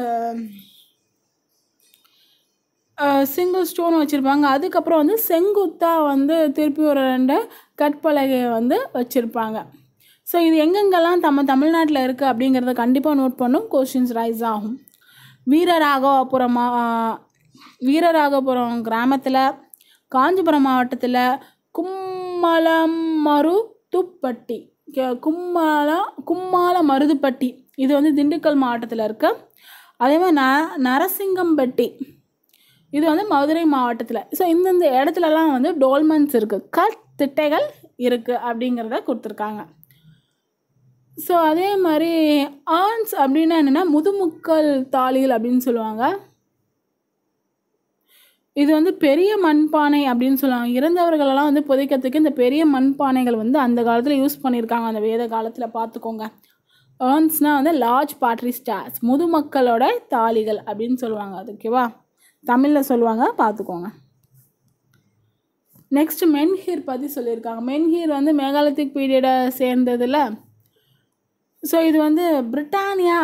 சிங்கிள் ஸ்டோன் வச்சுருப்பாங்க அதுக்கப்புறம் வந்து செங்குத்தாக வந்து திருப்பி ஒரு ரெண்டு கற்பலகையை வந்து வச்சுருப்பாங்க ஸோ இது எங்கெங்கெல்லாம் நம்ம தமிழ்நாட்டில் இருக்குது அப்படிங்கிறத கண்டிப்பாக நோட் பண்ணும் கொஷின்ஸ் ரைஸ் ஆகும் வீரராகவபுரமா வீரராகபுரம் கிராமத்தில் காஞ்சிபுரம் மாவட்டத்தில் கும்மலமரு துப்பட்டி கும்மால கும்மால மருதுப்பட்டி இது வந்து திண்டுக்கல் மாவட்டத்தில் இருக்கு அதே மாதிரி ந நரசிங்கம்பட்டி இது வந்து மதுரை மாவட்டத்தில் ஸோ இந்தந்த இடத்துலலாம் வந்து டோல்மன்ஸ் இருக்குது கற் திட்டைகள் இருக்குது அப்படிங்கிறத கொடுத்துருக்காங்க ஸோ அதே மாதிரி ஆன்ஸ் அப்படின்னா என்னென்னா முதுமுக்கல் தாளிகள் அப்படின்னு சொல்லுவாங்க இது வந்து பெரிய மண்பானை அப்படின்னு சொல்லுவாங்க இறந்தவர்களெல்லாம் வந்து புதைக்கிறதுக்கு இந்த பெரிய மண்பானைகள் வந்து அந்த காலத்தில் யூஸ் பண்ணியிருக்காங்க அந்த வேத காலத்தில் பார்த்துக்கோங்க ஆன்ஸ்னால் வந்து லார்ஜ் பாட்ரி ஸ்டார்ஸ் முதுமக்களோட தாலிகள் அப்படின்னு சொல்லுவாங்க அது ஓகேவா தமிழில் சொல்லுவாங்க பார்த்துக்கோங்க நெக்ஸ்ட் மென்ஹீர் பற்றி சொல்லியிருக்காங்க மென்ஹீர் வந்து மேகாலத்திக் பீரியடை சேர்ந்ததில் ஸோ இது வந்து பிரிட்டானியா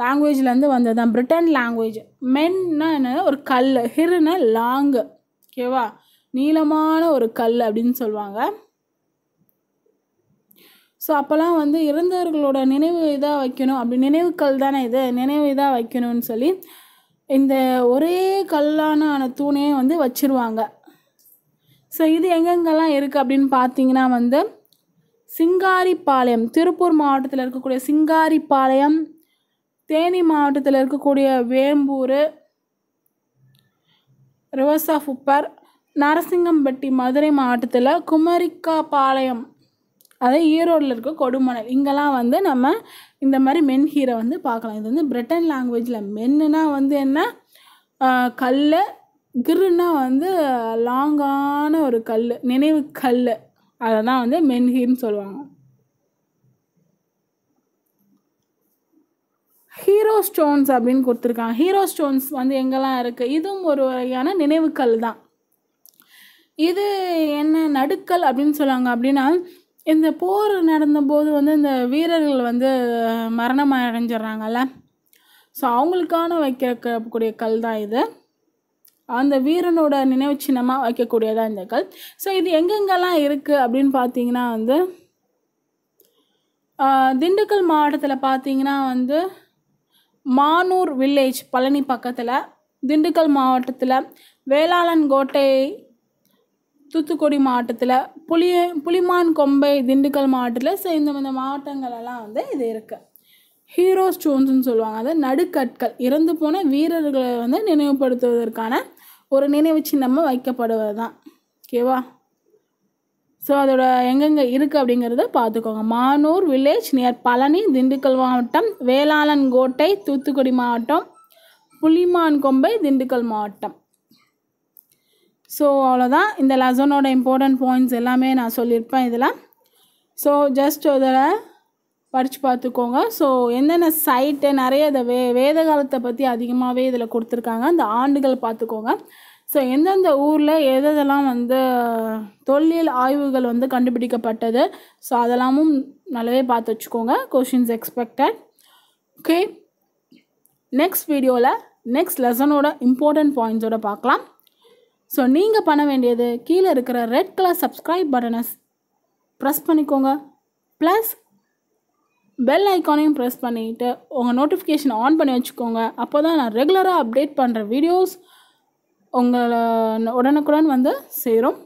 லாங்குவேஜ்லேருந்து வந்தது தான் பிரிட்டன் லாங்குவேஜ் மென்னா என்ன ஒரு கல் ஹிருன்னா லாங்கு ஓகேவா நீளமான ஒரு கல் அப்படின்னு சொல்லுவாங்க ஸோ அப்போல்லாம் வந்து இறந்தவர்களோட நினைவு இதாக வைக்கணும் அப்படி நினைவுக்கல் தானே இது நினைவு இதாக வைக்கணும்னு சொல்லி இந்த ஒரே கல்லான ஆன வந்து வச்சுருவாங்க ஸோ இது எங்கெங்கெல்லாம் இருக்குது அப்படின்னு பார்த்தீங்கன்னா வந்து சிங்காரிப்பாளையம் திருப்பூர் மாவட்டத்தில் இருக்கக்கூடிய சிங்காரிப்பாளையம் தேனி மாவட்டத்தில் இருக்கக்கூடிய Vembur rivers of upper Narasingampatti Madurai மாவட்டத்தில் பாளையம் அதே ஈரோடில் இருக்க கொடுமணல் இங்கெல்லாம் வந்து நம்ம இந்த மாதிரி மென் ஹீரை வந்து பார்க்கலாம் இது வந்து பிரிட்டன் லாங்குவேஜில் மென்னுனா வந்து என்ன கல் கிருன்னா வந்து லாங்கான ஒரு கல் நினைவு கல் அதை தான் வந்து மென்ஹின்னு சொல்லுவாங்க ஹீரோ ஸ்டோன்ஸ் அப்படின்னு கொடுத்துருக்காங்க ஹீரோ ஸ்டோன்ஸ் வந்து எங்கெல்லாம் இருக்குது இதுவும் ஒரு வகையான நினைவுக்கல் தான் இது என்ன நடுக்கல் அப்படின்னு சொல்லுவாங்க அப்படின்னா இந்த போர் நடந்தபோது வந்து இந்த வீரர்கள் வந்து மரணம் அடைஞ்சிடுறாங்கல்ல ஸோ அவங்களுக்கான வைக்கக்கூடிய கல் தான் இது அந்த வீரனோட நினைவு சின்னமாக வைக்கக்கூடியதாக இந்த கல் ஸோ இது எங்கெங்கெல்லாம் இருக்குது அப்படின்னு பார்த்தீங்கன்னா வந்து திண்டுக்கல் மாவட்டத்தில் பார்த்தீங்கன்னா வந்து மானூர் வில்லேஜ் பழனி பக்கத்தில் திண்டுக்கல் மாவட்டத்தில் வேளாளன் கோட்டை தூத்துக்குடி மாவட்டத்தில் புளிய புளிமான் கொம்பை திண்டுக்கல் மாவட்டத்தில் ஸோ இந்த இந்த மாவட்டங்களெல்லாம் வந்து இது இருக்குது ஹீரோ ஸ்டோன்ஸ்னு சொல்லுவாங்க அது நடுக்கற்கள் இறந்து போன வீரர்களை வந்து நினைவுபடுத்துவதற்கான ஒரு நினைவு சின்னமாக வைக்கப்படுவது தான் ஓகேவா ஸோ அதோட எங்கெங்கே இருக்குது அப்படிங்கிறத பார்த்துக்கோங்க மானூர் வில்லேஜ் நியர் பழனி திண்டுக்கல் மாவட்டம் வேளாளன் கோட்டை தூத்துக்குடி மாவட்டம் புலிமான் கொம்பை திண்டுக்கல் மாவட்டம் ஸோ அவ்வளோதான் இந்த லசனோட இம்பார்ட்டண்ட் பாயிண்ட்ஸ் எல்லாமே நான் சொல்லியிருப்பேன் இதில் ஸோ ஜஸ்ட் அதோட படித்து பார்த்துக்கோங்க ஸோ என்னென்ன சைட்டு நிறைய இதை வே வேத காலத்தை பற்றி அதிகமாகவே இதில் கொடுத்துருக்காங்க அந்த ஆண்டுகள் பார்த்துக்கோங்க ஸோ எந்தெந்த ஊரில் எதெல்லாம் வந்து தொல்லியல் ஆய்வுகள் வந்து கண்டுபிடிக்கப்பட்டது ஸோ அதெல்லாமும் நல்லாவே பார்த்து வச்சுக்கோங்க கொஷின்ஸ் எக்ஸ்பெக்டட் ஓகே நெக்ஸ்ட் வீடியோவில் நெக்ஸ்ட் லெசனோட இம்பார்ட்டண்ட் பாயிண்ட்ஸோட பார்க்கலாம் ஸோ நீங்கள் பண்ண வேண்டியது கீழே இருக்கிற ரெட் கலர் சப்ஸ்கிரைப் பட்டனை ப்ரெஸ் பண்ணிக்கோங்க ப்ளஸ் பெல் ஐக்கானையும் ப்ரெஸ் பண்ணிவிட்டு உங்கள் நோட்டிஃபிகேஷன் ஆன் பண்ணி வச்சுக்கோங்க அப்போ தான் நான் ரெகுலராக அப்டேட் பண்ணுற வீடியோஸ் உங்களை உடனுக்குடன் வந்து சேரும்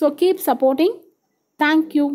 ஸோ கீப் சப்போர்ட்டிங் தேங்க்யூ